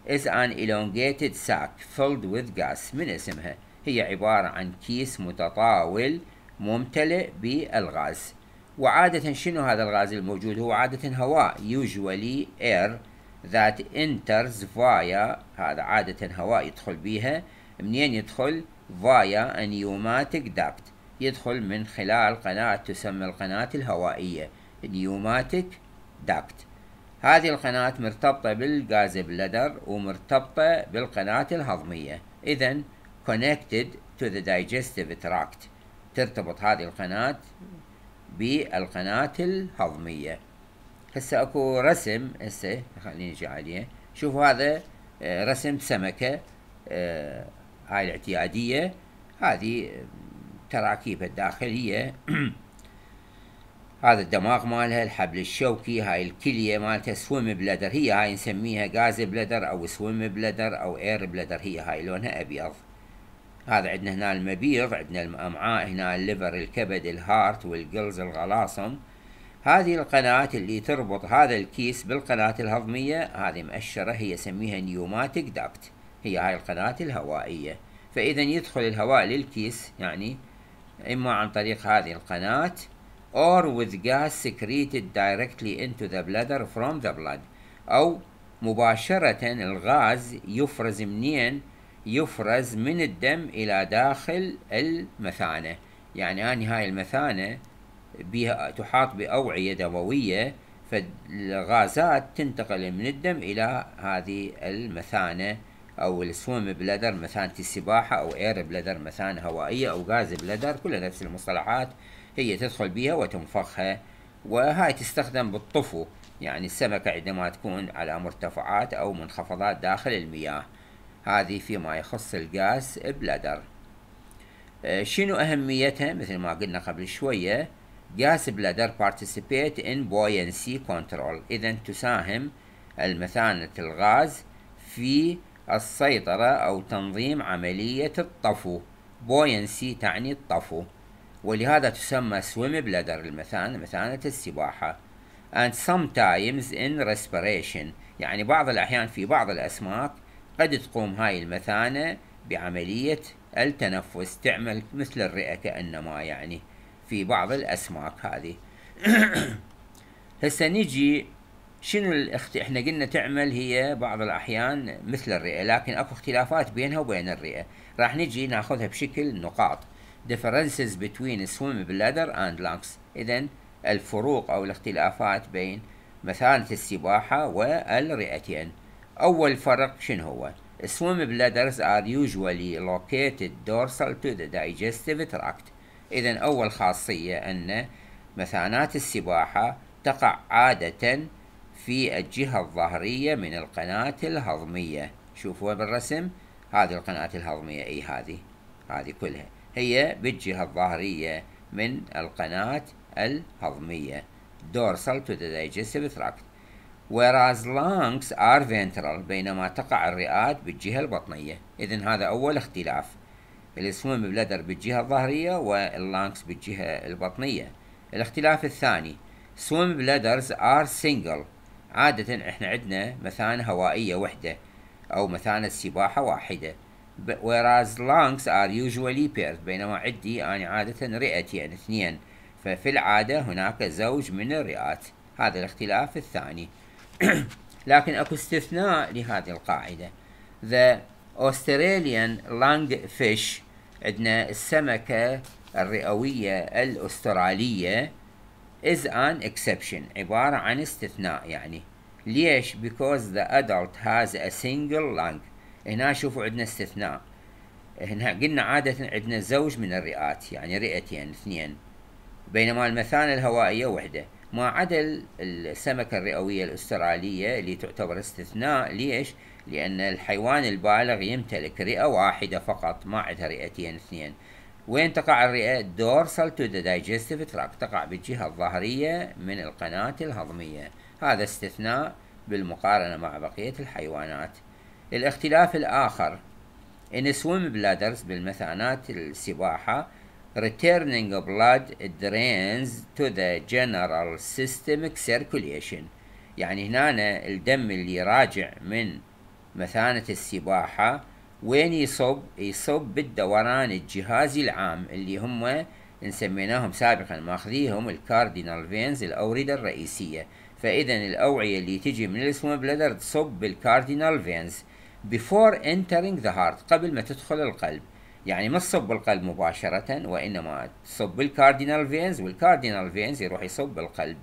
is an elongated sac filled with gas من اسمها هي عبارة عن كيس متطاول ممتلئ بالغاز وعادة شنو هذا الغاز الموجود هو عادة هواء usually air that enters via هذا عادة هواء يدخل بيها منين يدخل via a pneumatic duct يدخل من خلال قناة تسمى القناة الهوائية pneumatic duct هذه القناة مرتبطة بالغاز بلدر ومرتبطة بالقناة الهضمية إذا connected to the digestive tract ترتبط هذه القناة بالقناة الهضمية هسه اكو رسم هسه خليني نجي عليه شوفوا هذا آه، رسم سمكة آه، هاي الاعتيادية هذه آه، تراكيبها الداخلية هذا الدماغ مالها الحبل الشوكي هاي الكلية مالتها سويم بلدر هي هاي نسميها غاز بلدر او سويم بلدر او اير بلدر هي هاي لونها ابيض هذا عندنا هنا المبيض عندنا الامعاء هنا الليفر الكبد الهارت والجلز الغلاصم هذه القناة اللي تربط هذا الكيس بالقناة الهضمية هذه مؤشرة هي سميها نيوماتيك دابت هي هاي القناة الهوائية فإذا يدخل الهواء للكيس يعني إما عن طريق هذه القناة or with gas secreted directly into the bladder from the blood أو مباشرة الغاز يفرز منين يفرز من الدم إلى داخل المثانة يعني أني آه، هاي المثانة بها تحاط بأوعية دموية فالغازات تنتقل من الدم إلى هذه المثانة أو السويم بلدر مثانة السباحة أو إير بلدر مثانة هوائية أو غاز بلدر كلها نفس المصطلحات هي تدخل بها وتنفخها وهاي تستخدم بالطفو يعني السمكة عندما تكون على مرتفعات أو منخفضات داخل المياه هذه فيما يخص الجاس بلادر آه، شنو أهميتها مثل ما قلنا قبل شوية جاس بلادر participate in buoyancy control إذا تساهم المثانة الغاز في السيطرة أو تنظيم عملية الطفو buoyancy تعني الطفو ولهذا تسمى swim bladder المثانة مثانة السباحة and sometimes in respiration يعني بعض الأحيان في بعض الأسماك قد تقوم هاي المثانة بعملية التنفس تعمل مثل الرئة كأنما يعني في بعض الأسماك هذه هسه نجي شنو الاخت... احنا قلنا تعمل هي بعض الأحيان مثل الرئة لكن اكو اختلافات بينها وبين الرئة راح نجي ناخذها بشكل نقاط differences between swim bladder and lungs إذا الفروق أو الاختلافات بين مثانة السباحة والرئتين أول فرق شن هو؟ Swim bladders are usually located dorsal to the digestive tract إذا أول خاصية أن مثانات السباحة تقع عادة في الجهة الظهرية من القناة الهضمية شوفوا بالرسم هذه القناة الهضمية أي هذه هذه كلها هي بالجهة الظهرية من القناة الهضمية dorsal to the digestive tract whereas lungs are ventral بينما تقع الرئات بالجهة البطنية إذن هذا أول اختلاف السويم بلدر بالجهة الظهرية واللانكس بالجهة البطنية الاختلاف الثاني swim bladders are single عادة احنا عندنا مثانة هوائية وحدة أو مثانة سباحة واحدة whereas lungs are usually paired بينما عدي أنا عادة رئتي يعني اثنين ففي العادة هناك زوج من الرئات هذا الاختلاف الثاني لكن اكو استثناء لهذه القاعدة The Australian Lungfish عندنا السمكة الرئوية الأسترالية is an exception عبارة عن استثناء يعني ليش؟ because the adult has a single lung هنا شوفوا عندنا استثناء هنا قلنا عادة عندنا زوج من الرئات يعني رئتين اثنين بينما المثانة الهوائية وحدة ما عدا السمكة الرئوية الأسترالية اللي تعتبر استثناء ليش؟ لأن الحيوان البالغ يمتلك رئة واحدة فقط ما عندها رئتين اثنين وين تقع الرئة؟ دورسال تو ذا دايجستيف تراك تقع بالجهة الظهرية من القناة الهضمية هذا استثناء بالمقارنة مع بقية الحيوانات الاختلاف الآخر ان سويم بلادرز بالمثانات السباحة returning blood drains to the general systemic circulation يعني هنا الدم اللي راجع من مثانة السباحة وين يصب يصب بالدوران الجهازي العام اللي هم سميناهم سابقا ماخذيهم الكاردينال فينز الأوردة الرئيسية فإذا الأوعية اللي تجي من السوم بلدر تصب بالكاردينال فينز before entering the heart قبل ما تدخل القلب يعني ما تصب القلب مباشرة وإنما تصب الكاردينال فينز والكاردينال فينز يروح يصب القلب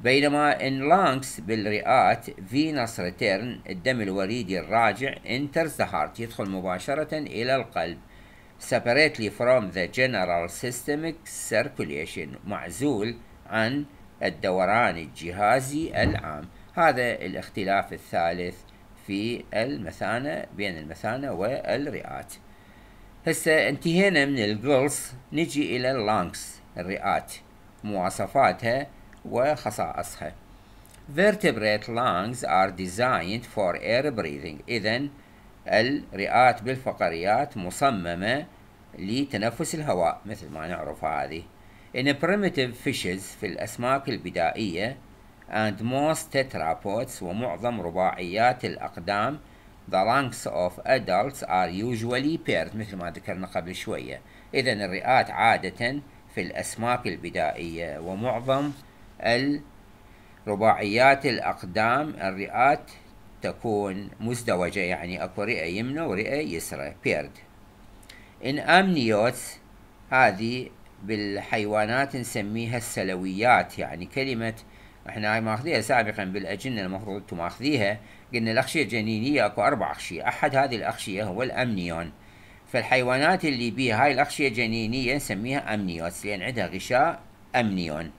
بينما ان لانكس بالرئات فينس ريتيرن الدم الوريدي الراجع انترز ذا هارت يدخل مباشرة إلى القلب separately from the general systemic circulation معزول عن الدوران الجهازي العام هذا الاختلاف الثالث في المثانة بين المثانة والرئات هسه انتهينا من الجلس نجي إلى اللانكس الرئات مواصفاتها وخصائصها vertebrate lungs are designed for air breathing إذا الرئات بالفقريات مصممة لتنفس الهواء مثل ما نعرف هذه In primitive fishes في الأسماك البدائية and most tetrapods ومعظم رباعيات الأقدام The lungs of adults are usually paired مثل ما ذكرنا قبل شوية إذا الرئات عادة في الأسماك البدائية ومعظم الرباعيات الأقدام الرئات تكون مزدوجة يعني أكو رئة يمنى ورئة يسرى بيرد إن أمنيوتس هذه بالحيوانات نسميها السلويات يعني كلمة احنا هاي ماخذيها سابقا بالأجنة المفروض تماخذيها قلنا الأغشية الجنينية أكو أربع أغشية أحد هذه الأغشية هو الأمنيون فالحيوانات اللي بيها هاي الأغشية الجنينية نسميها أمنيوس لأن عندها غشاء أمنيون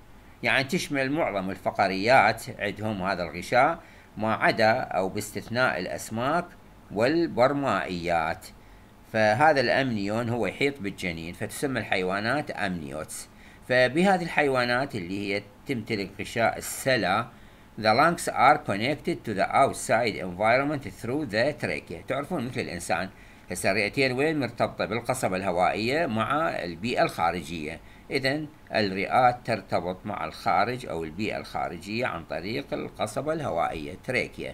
يعني تشمل معظم الفقريات عندهم هذا الغشاء ما عدا أو باستثناء الأسماك والبرمائيات فهذا الأمنيون هو يحيط بالجنين فتسمى الحيوانات أمنيوتس فبهذه الحيوانات اللي هي تمتلك غشاء السلا The lungs are connected to the outside environment through the trachea تعرفون مثل الإنسان هسه الرئتين وين مرتبطة بالقصبة الهوائية مع البيئة الخارجية إذا الرئات ترتبط مع الخارج أو البيئة الخارجية عن طريق القصبة الهوائية trachea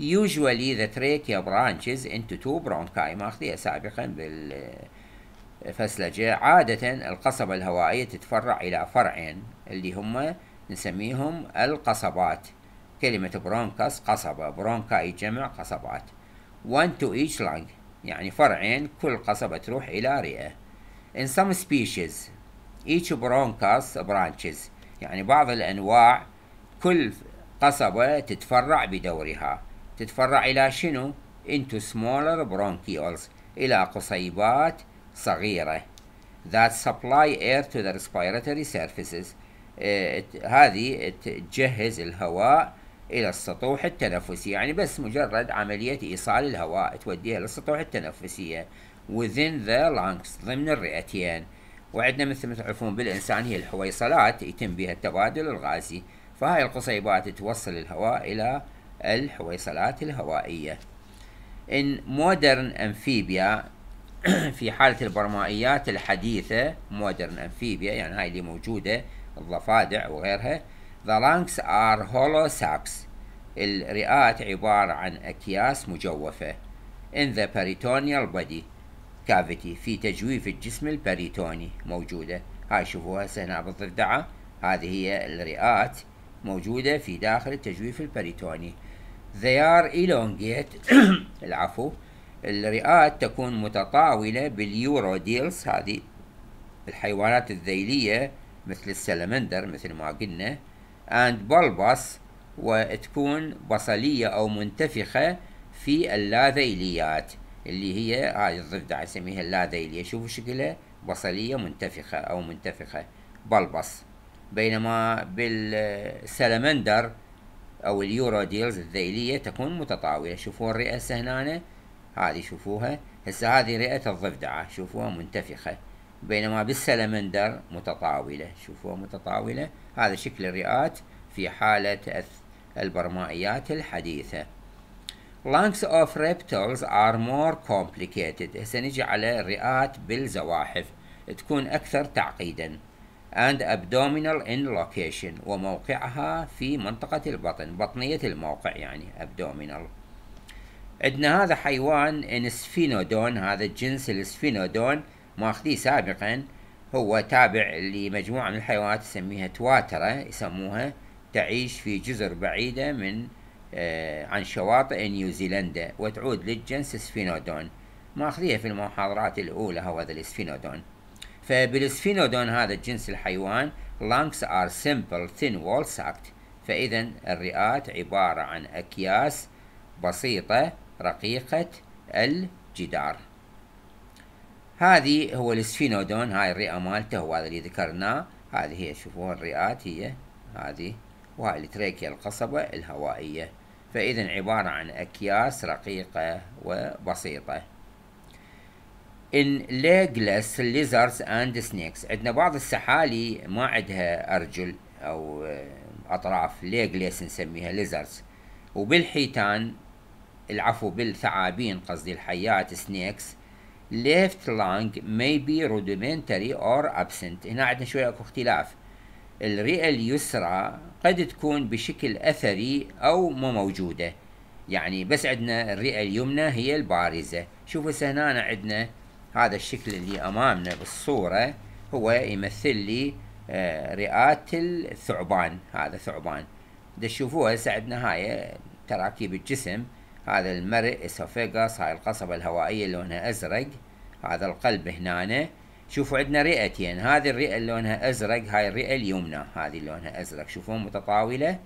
usually the trachea branches into two bronchi ماخذيها سابقا بالفسلجة عادة القصبة الهوائية تتفرع إلى فرعين اللي هما نسميهم القصبات كلمة برونكس قصبة برونكاي جمع قصبات one to each lung يعني فرعين كل قصبة تروح إلى رئة in some species each bronchus branches يعني بعض الأنواع كل قصبة تتفرع بدورها تتفرع إلى شنو into smaller bronchioles إلى قصيبات صغيرة that supply air to the respiratory surfaces هذه تجهز الهواء الى السطوح التنفسي يعني بس مجرد عمليه ايصال الهواء توديها للسطوح التنفسيه within the lungs ضمن الرئتين وعندنا مثل ما تعرفون بالانسان هي الحويصلات يتم بها التبادل الغازي فهاي القصيبات توصل الهواء الى الحويصلات الهوائيه in modern amphibia في حاله البرمائيات الحديثه modern amphibia يعني هاي اللي موجوده الضفادع وغيرها The lungs are hollow sacs الرئات عبارة عن أكياس مجوفة in the peritoneal body cavity في تجويف الجسم البريتوني موجودة هاي شوفوها هنا بالضفدعة هذه هي الرئات موجودة في داخل التجويف البريتوني they are elongate العفو الرئات تكون متطاولة باليوروديلز هذه الحيوانات الذيلية مثل السلمندر مثل ما قلنا and bulbous وتكون بصلية أو منتفخة في اللاذيليات اللي هي هاي الضفدع اسميها اللاذيلية شوفوا شكلها بصلية منتفخة أو منتفخة بلبص بينما بالسلمندر أو اليوروديلز الذيلية تكون متطاولة شوفوا الرئة هنا هذه شوفوها هسه هذه رئة الضفدعة شوفوها منتفخة بينما بالسلمندر متطاولة شوفوها متطاولة هذا شكل الرئات في حالة البرمائيات الحديثة lungs of reptiles are more complicated هسه نجي على الرئات بالزواحف تكون أكثر تعقيدا and abdominal in location وموقعها في منطقة البطن بطنية الموقع يعني abdominal عندنا هذا حيوان انسفينودون هذا الجنس الاسفينودون ماخذيه سابقا هو تابع لمجموعة من الحيوانات تسميها تواترة يسموها تعيش في جزر بعيدة من آه عن شواطئ نيوزيلندا وتعود للجنس سفينودون ماخذيها في المحاضرات الأولى هو هذا السفينودون فبالسفينودون هذا الجنس الحيوان lungs are simple thin wall sacked فإذا الرئات عبارة عن أكياس بسيطة رقيقة الجدار هذه هو السفينودون هاي الرئة مالته هو هذا اللي ذكرناه هذه هي شوفوها الرئات هي هذه وهاي التريكيا القصبة الهوائية فإذا عبارة عن أكياس رقيقة وبسيطة ان ليجلس ليزرز اند سنيكس عندنا بعض السحالي ما عندها أرجل أو آه، أطراف ليجلس نسميها ليزرز وبالحيتان العفو بالثعابين قصدي الحيات سنيكس left lung may be rudimentary or absent هنا عندنا شوية اكو اختلاف الرئة اليسرى قد تكون بشكل أثري أو مو موجودة يعني بس عندنا الرئة اليمنى هي البارزة شوفوا هنا عندنا هذا الشكل اللي أمامنا بالصورة هو يمثل لي آه، رئات الثعبان هذا ثعبان دشوفوها هسه عندنا هاي آه، تراكيب الجسم هذا المرء اسوفيجاس هاي القصبة الهوائية لونها أزرق هذا القلب هنا شوفوا عندنا رئتين هذه الرئة اللي لونها أزرق هاي الرئة اليمنى هذه لونها أزرق شوفوا متطاولة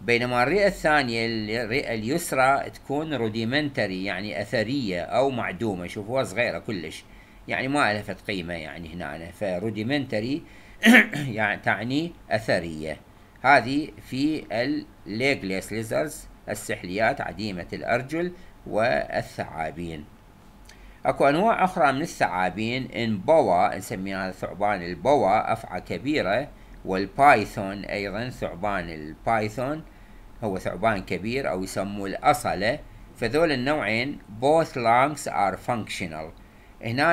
بينما الرئة الثانية الرئة اليسرى تكون روديمنتري يعني أثرية أو معدومة شوفوها صغيرة كلش يعني ما لفت قيمة يعني هنا فروديمنتري يعني تعني أثرية هذه في الليجليس ليزرز السحليات عديمة الأرجل والثعابين اكو انواع اخرى من الثعابين إن بوا نسميها ثعبان البوا افعى كبيره والبايثون ايضا ثعبان البايثون هو ثعبان كبير او يسموه الاصله فذول النوعين both lungs are functional هنا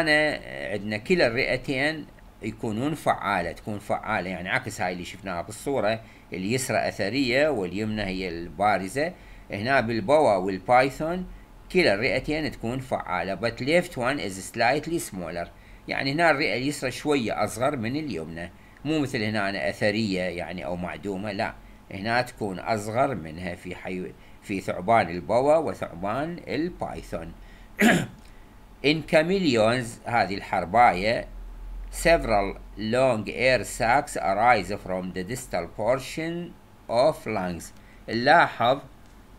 عندنا كلا الرئتين يكونون فعاله تكون فعاله يعني عكس هاي اللي شفناها بالصوره اليسرى أثرية واليمنى هي البارزة هنا بالبوا والبايثون كلا الرئتين تكون فعالة but left one is slightly smaller يعني هنا الرئة اليسرى شوية أصغر من اليمنى مو مثل هنا أنا أثرية يعني أو معدومة لا هنا تكون أصغر منها في حي... في ثعبان البوا وثعبان البايثون إن كاميليونز هذه الحرباية Several long air sacs arise from the distal portion of lungs نلاحظ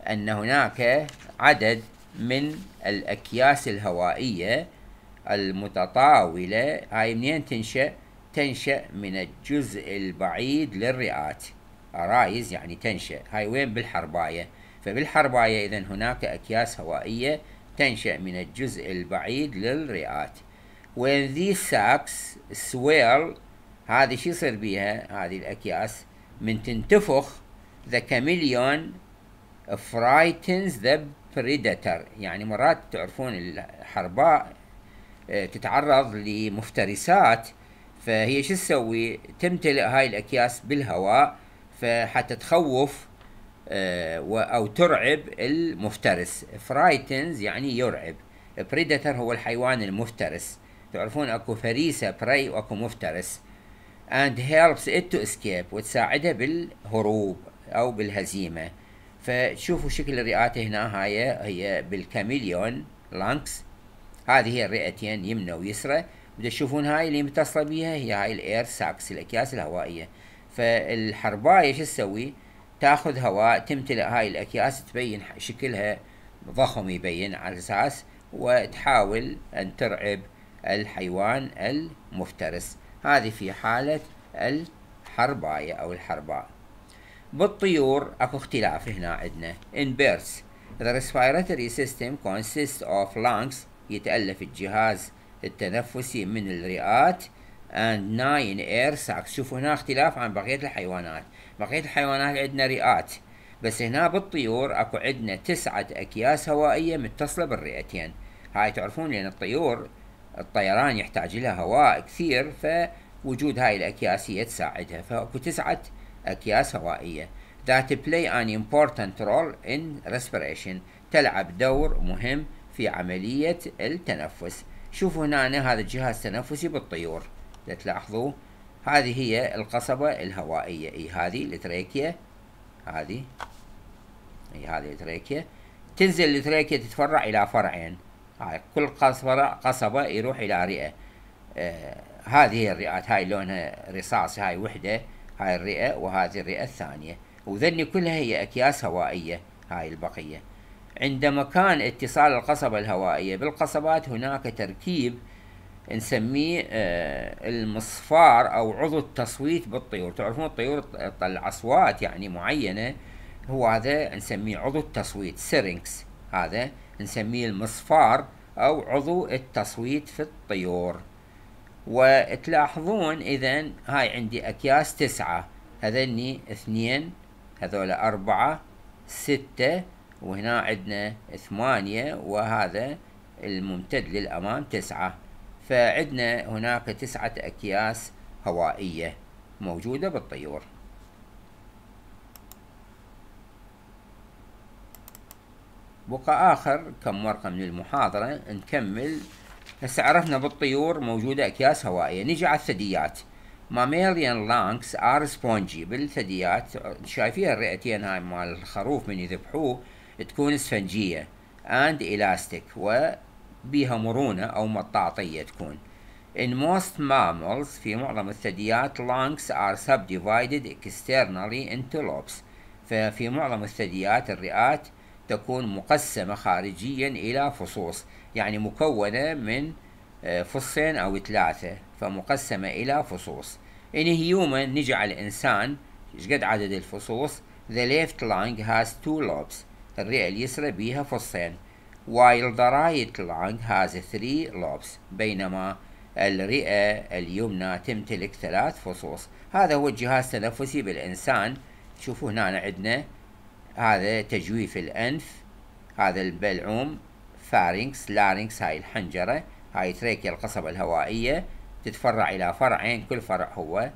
أن هناك عدد من الأكياس الهوائية المتطاولة هاي منين تنشأ؟ تنشأ من الجزء البعيد للرئات أرايز يعني تنشأ هاي وين بالحرباية فبالحرباية إذا هناك أكياس هوائية تنشأ من الجزء البعيد للرئات when these saps swirl هذه شو يصير بيها هذه الأكياس من تنتفخ the chameleon frightens the predator يعني مرات تعرفون الحرباء آه، تتعرض لمفترسات فهي شو تسوي تمتلئ هاي الأكياس بالهواء فحتى تخوف آه، أو ترعب المفترس frightens يعني يرعب predator هو الحيوان المفترس تعرفون اكو فريسه براي واكو مفترس and helps it to escape وتساعده بالهروب او بالهزيمه فتشوفوا شكل الرئات هنا هاي هي بالكاميليون لانكس هذه هي الرئتين يمنى ويسرى تشوفون هاي اللي متصله بيها هي هاي الاير ساكس الاكياس الهوائيه فالحربايه شو تسوي؟ تاخذ هواء تمتلئ هاي الاكياس تبين شكلها ضخم يبين على اساس وتحاول ان ترعب الحيوان المفترس هذه في حالة الحرباية أو الحرباء بالطيور اكو اختلاف هنا عندنا in birds the respiratory system consists of lungs يتألف الجهاز التنفسي من الرئات and nine air sacs شوفوا هنا اختلاف عن بقية الحيوانات بقية الحيوانات عندنا رئات بس هنا بالطيور اكو عندنا تسعة اكياس هوائية متصلة بالرئتين هاي تعرفون لان الطيور الطيران يحتاج إلى هواء كثير فوجود هاي هي تساعدها فأكو تسعة أكياس هوائية that play an important role in respiration تلعب دور مهم في عملية التنفس شوفوا هنا هذا الجهاز التنفسي بالطيور تلاحظوا هذه هي القصبة الهوائية اي هذه التريكية هذه اي هذه التريكية تنزل التريكية تتفرع إلى فرعين آه، كل قصبة قصبة يروح إلى رئة آه، هذه الرئات هاي لونها رصاص هاي وحدة هاي الرئة وهذه الرئة الثانية وذني كلها هي أكياس هوائية هاي البقية عندما كان اتصال القصبة الهوائية بالقصبات هناك تركيب نسميه آه، المصفار أو عضو التصويت بالطيور تعرفون الطيور تطلع أصوات يعني معينة هو هذا نسميه عضو التصويت سيرينكس هذا نسميه المصفار أو عضو التصويت في الطيور وتلاحظون إذا هاي عندي أكياس تسعة هذني اثنين هذول أربعة ستة وهنا عندنا ثمانية وهذا الممتد للأمام تسعة فعندنا هناك تسعة أكياس هوائية موجودة بالطيور بقى آخر كم ورقة من المحاضرة نكمل هسه عرفنا بالطيور موجودة أكياس هوائية نجي على الثدييات ماميليان لانكس ار سبونجي بالثدييات شايفين الرئتين هاي مال الخروف من يذبحوه تكون اسفنجية اند الاستيك وبيها مرونة او مطاطية تكون In most mammals في معظم الثدييات lungs are subdivided externally into lobes ففي معظم الثدييات الرئات تكون مقسمة خارجيا إلى فصوص يعني مكونة من آه، فصين أو ثلاثة فمقسمة إلى فصوص إن هيوما نجي على الإنسان إيش قد عدد الفصوص The left lung has two lobes الرئة اليسرى بيها فصين while the right lung has three lobes بينما الرئة اليمنى تمتلك ثلاث فصوص هذا هو الجهاز التنفسي بالإنسان شوفوا هنا عندنا هذا تجويف الأنف هذا البلعوم فارنكس لارنكس هاي الحنجرة هاي تريكيا القصبة الهوائية تتفرع إلى فرعين كل فرع هو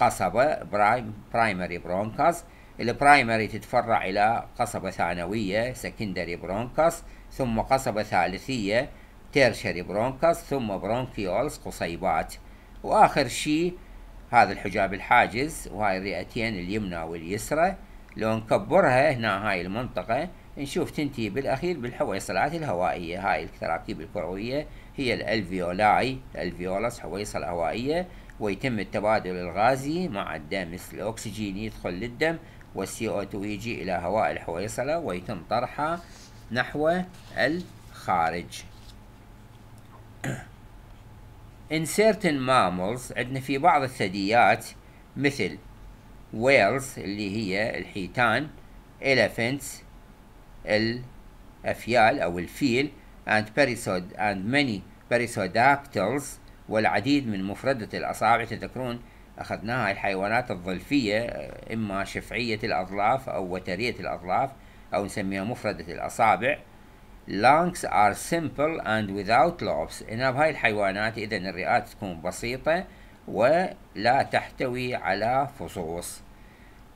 قصبة برايم برايمري برونكاس البرايمري تتفرع إلى قصبة ثانوية سكندري برونكاس ثم قصبة ثالثية تيرشري برونكاس ثم برونكيولز قصيبات وآخر شيء هذا الحجاب الحاجز وهاي الرئتين اليمنى واليسرى لو نكبرها هنا هاي المنطقة نشوف تنتهي بالأخير بالحويصلات الهوائية هاي التراكيب الكروية هي الألفيولاي الألفيولس حويصلة هوائية ويتم التبادل الغازي مع الدم مثل الأكسجين يدخل للدم والسي او 2 يجي إلى هواء الحويصلة ويتم طرحها نحو الخارج In certain mammals عندنا في بعض الثدييات مثل ويلز اللي هي الحيتان elephants الأفيال أو الفيل and parasod and many parasodactyls والعديد من مفردة الأصابع تذكرون أخذناها الحيوانات الظلفية إما شفعية الأظلاف أو وترية الأظلاف أو نسميها مفردة الأصابع lungs are simple and without lobes هنا بهاي الحيوانات إذا الرئات تكون بسيطة ولا تحتوي على فصوص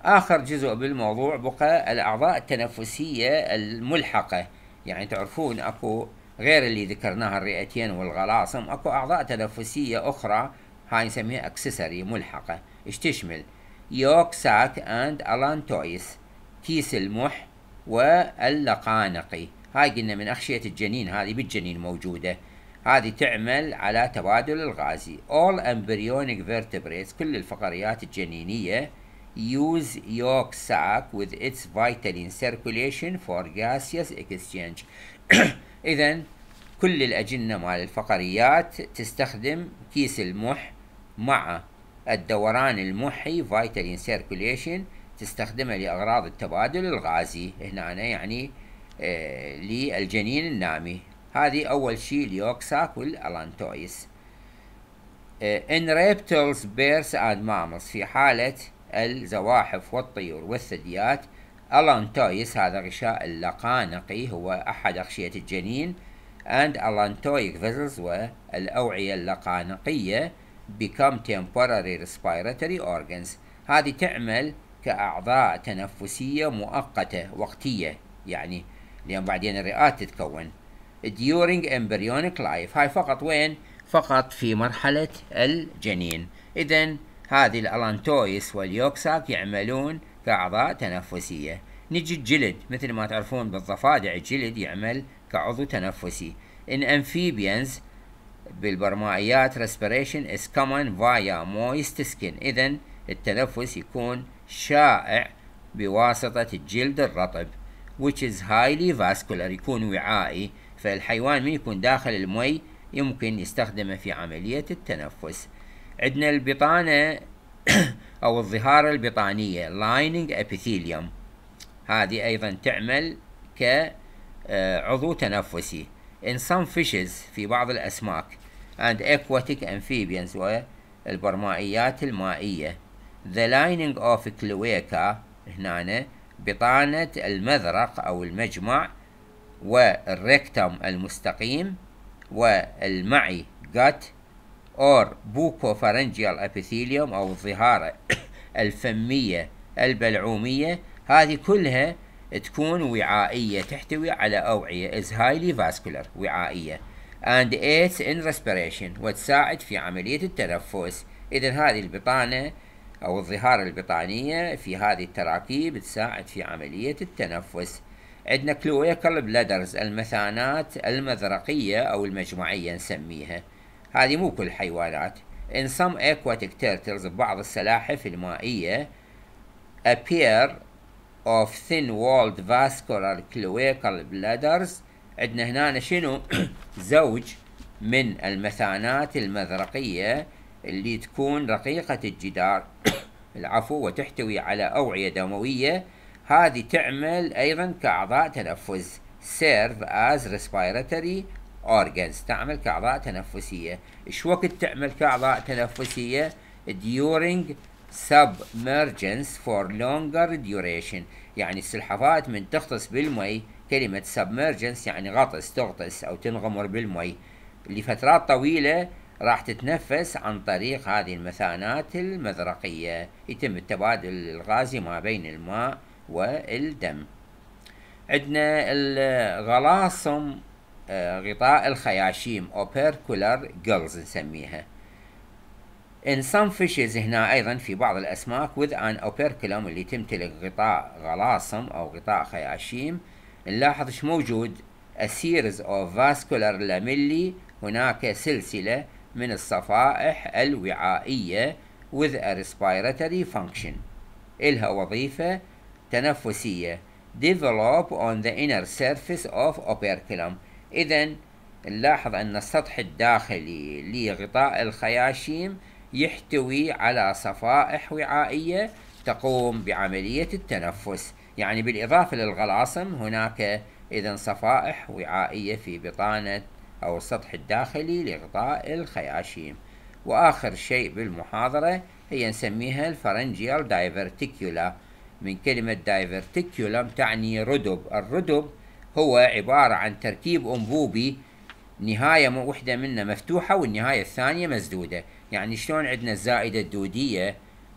آخر جزء بالموضوع بقى الأعضاء التنفسية الملحقة يعني تعرفون أكو غير اللي ذكرناها الرئتين والغلاصم أكو أعضاء تنفسية أخرى هاي نسميها أكسسري ملحقة إيش تشمل يوك ساك أند ألانتويس كيس المح واللقانقي هاي قلنا من أخشية الجنين هذه بالجنين موجودة هذه تعمل على تبادل الغازي All embryonic vertebrates كل الفقريات الجنينية use yolk sac with its vitamin circulation for gaseous exchange اذا كل الاجنه مال الفقريات تستخدم كيس المح مع الدوران المحي فيتالين سيركوليشن تستخدمه لاغراض التبادل الغازي هنا أنا يعني آه، للجنين النامي هذه اول شيء اليوكساك والالانتويس آه، ان ريبتلز بيرس اند ماملز في حاله الزواحف والطيور والثدييات ألانتويس هذا غشاء اللقانقي هو أحد أغشية الجنين and allantoic vessels والأوعية اللقانقية become temporary respiratory organs هذه تعمل كأعضاء تنفسية مؤقتة وقتية يعني لأن بعدين الرئات تتكون during embryonic life هاي فقط وين؟ فقط في مرحلة الجنين إذا هذه الألانتويس واليوكساك يعملون كأعضاء تنفسية نجي الجلد مثل ما تعرفون بالضفادع الجلد يعمل كعضو تنفسي in amphibians بالبرمائيات respiration is common via moist skin إذا التنفس يكون شائع بواسطة الجلد الرطب which is highly vascular يكون وعائي فالحيوان من يكون داخل المي يمكن يستخدمه في عملية التنفس عندنا البطانة أو الظهارة البطانية lining epithelium هذه أيضا تعمل كعضو آه، تنفسي in some fishes في بعض الأسماك and aquatic amphibians والبرمائيات المائية the lining of cloaca هنا بطانة المذرق أو المجمع والريكتم المستقيم والمعي gut or bucopharyngeal epithelium أو الظهارة الفمية البلعومية هذه كلها تكون وعائية تحتوي على أوعية is highly vascular وعائية and aids in respiration وتساعد في عملية التنفس إذا هذه البطانة أو الظهارة البطانية في هذه التراكيب تساعد في عملية التنفس عندنا كلويكال بلادرز المثانات المذرقية أو المجمعية نسميها هذه مو كل الحيوانات In some aquatic turtles بعض السلاحف المائية a pair of thin-walled vascular cloacal bladders عندنا هنا شنو زوج من المثانات المذرقية اللي تكون رقيقة الجدار العفو وتحتوي على أوعية دموية هذه تعمل أيضا كأعضاء تنفس serve as respiratory organs تعمل كأعضاء تنفسية إيش وقت تعمل كأعضاء تنفسية during submergence for longer duration يعني السلحفاة من تغطس بالمي كلمة submergence يعني غطس تغطس أو تنغمر بالمي لفترات طويلة راح تتنفس عن طريق هذه المثانات المذرقية يتم التبادل الغازي ما بين الماء والدم عندنا الغلاصم غطاء الخياشيم اوبيركولر جلز نسميها In some fishes هنا أيضا في بعض الأسماك with an operculum اللي تمتلك غطاء غلاصم أو غطاء خياشيم نلاحظ ايش موجود a series of vascular lamellae هناك سلسلة من الصفائح الوعائية with a respiratory function إلها وظيفة تنفسية develop on the inner surface of operculum إذا نلاحظ أن السطح الداخلي لغطاء الخياشيم يحتوي على صفائح وعائية تقوم بعملية التنفس يعني بالإضافة للغلاصم هناك إذا صفائح وعائية في بطانة أو السطح الداخلي لغطاء الخياشيم وآخر شيء بالمحاضرة هي نسميها الفرنجيال دايفرتيكولا من كلمة دايفرتيكولم تعني ردب الردب هو عبارة عن تركيب أنبوبي نهاية وحدة منه مفتوحة والنهاية الثانية مسدودة يعني شلون عندنا الزائدة الدودية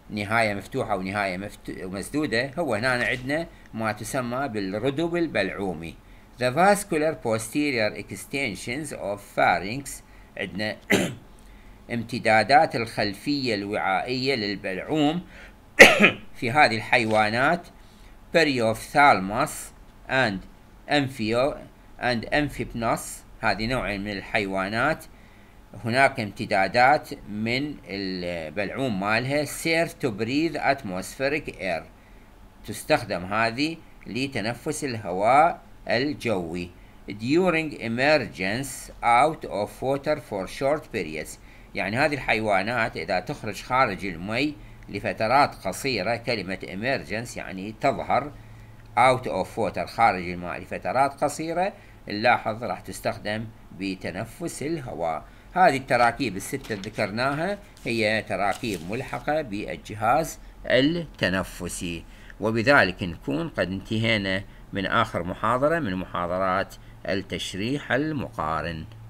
نهاية مفتوحة ونهاية مفت... مسدودة هو هنا عندنا ما تسمى بالردب البلعومي The vascular posterior extensions of pharynx عندنا امتدادات الخلفية الوعائية للبلعوم في هذه الحيوانات Periophthalmos and أنفيو أند أنفيبنوس هذه نوع من الحيوانات هناك امتدادات من البلعوم مالها سير تو بريذ اتموسفيريك اير تستخدم هذه لتنفس الهواء الجوي during emergence out of water for short periods يعني هذه الحيوانات إذا تخرج خارج المي لفترات قصيرة كلمة emergence يعني تظهر اوت اوف ووتر خارج الماء لفترات قصيرة نلاحظ راح تستخدم بتنفس الهواء هذه التراكيب الستة ذكرناها هي تراكيب ملحقة بالجهاز التنفسي وبذلك نكون قد انتهينا من آخر محاضرة من محاضرات التشريح المقارن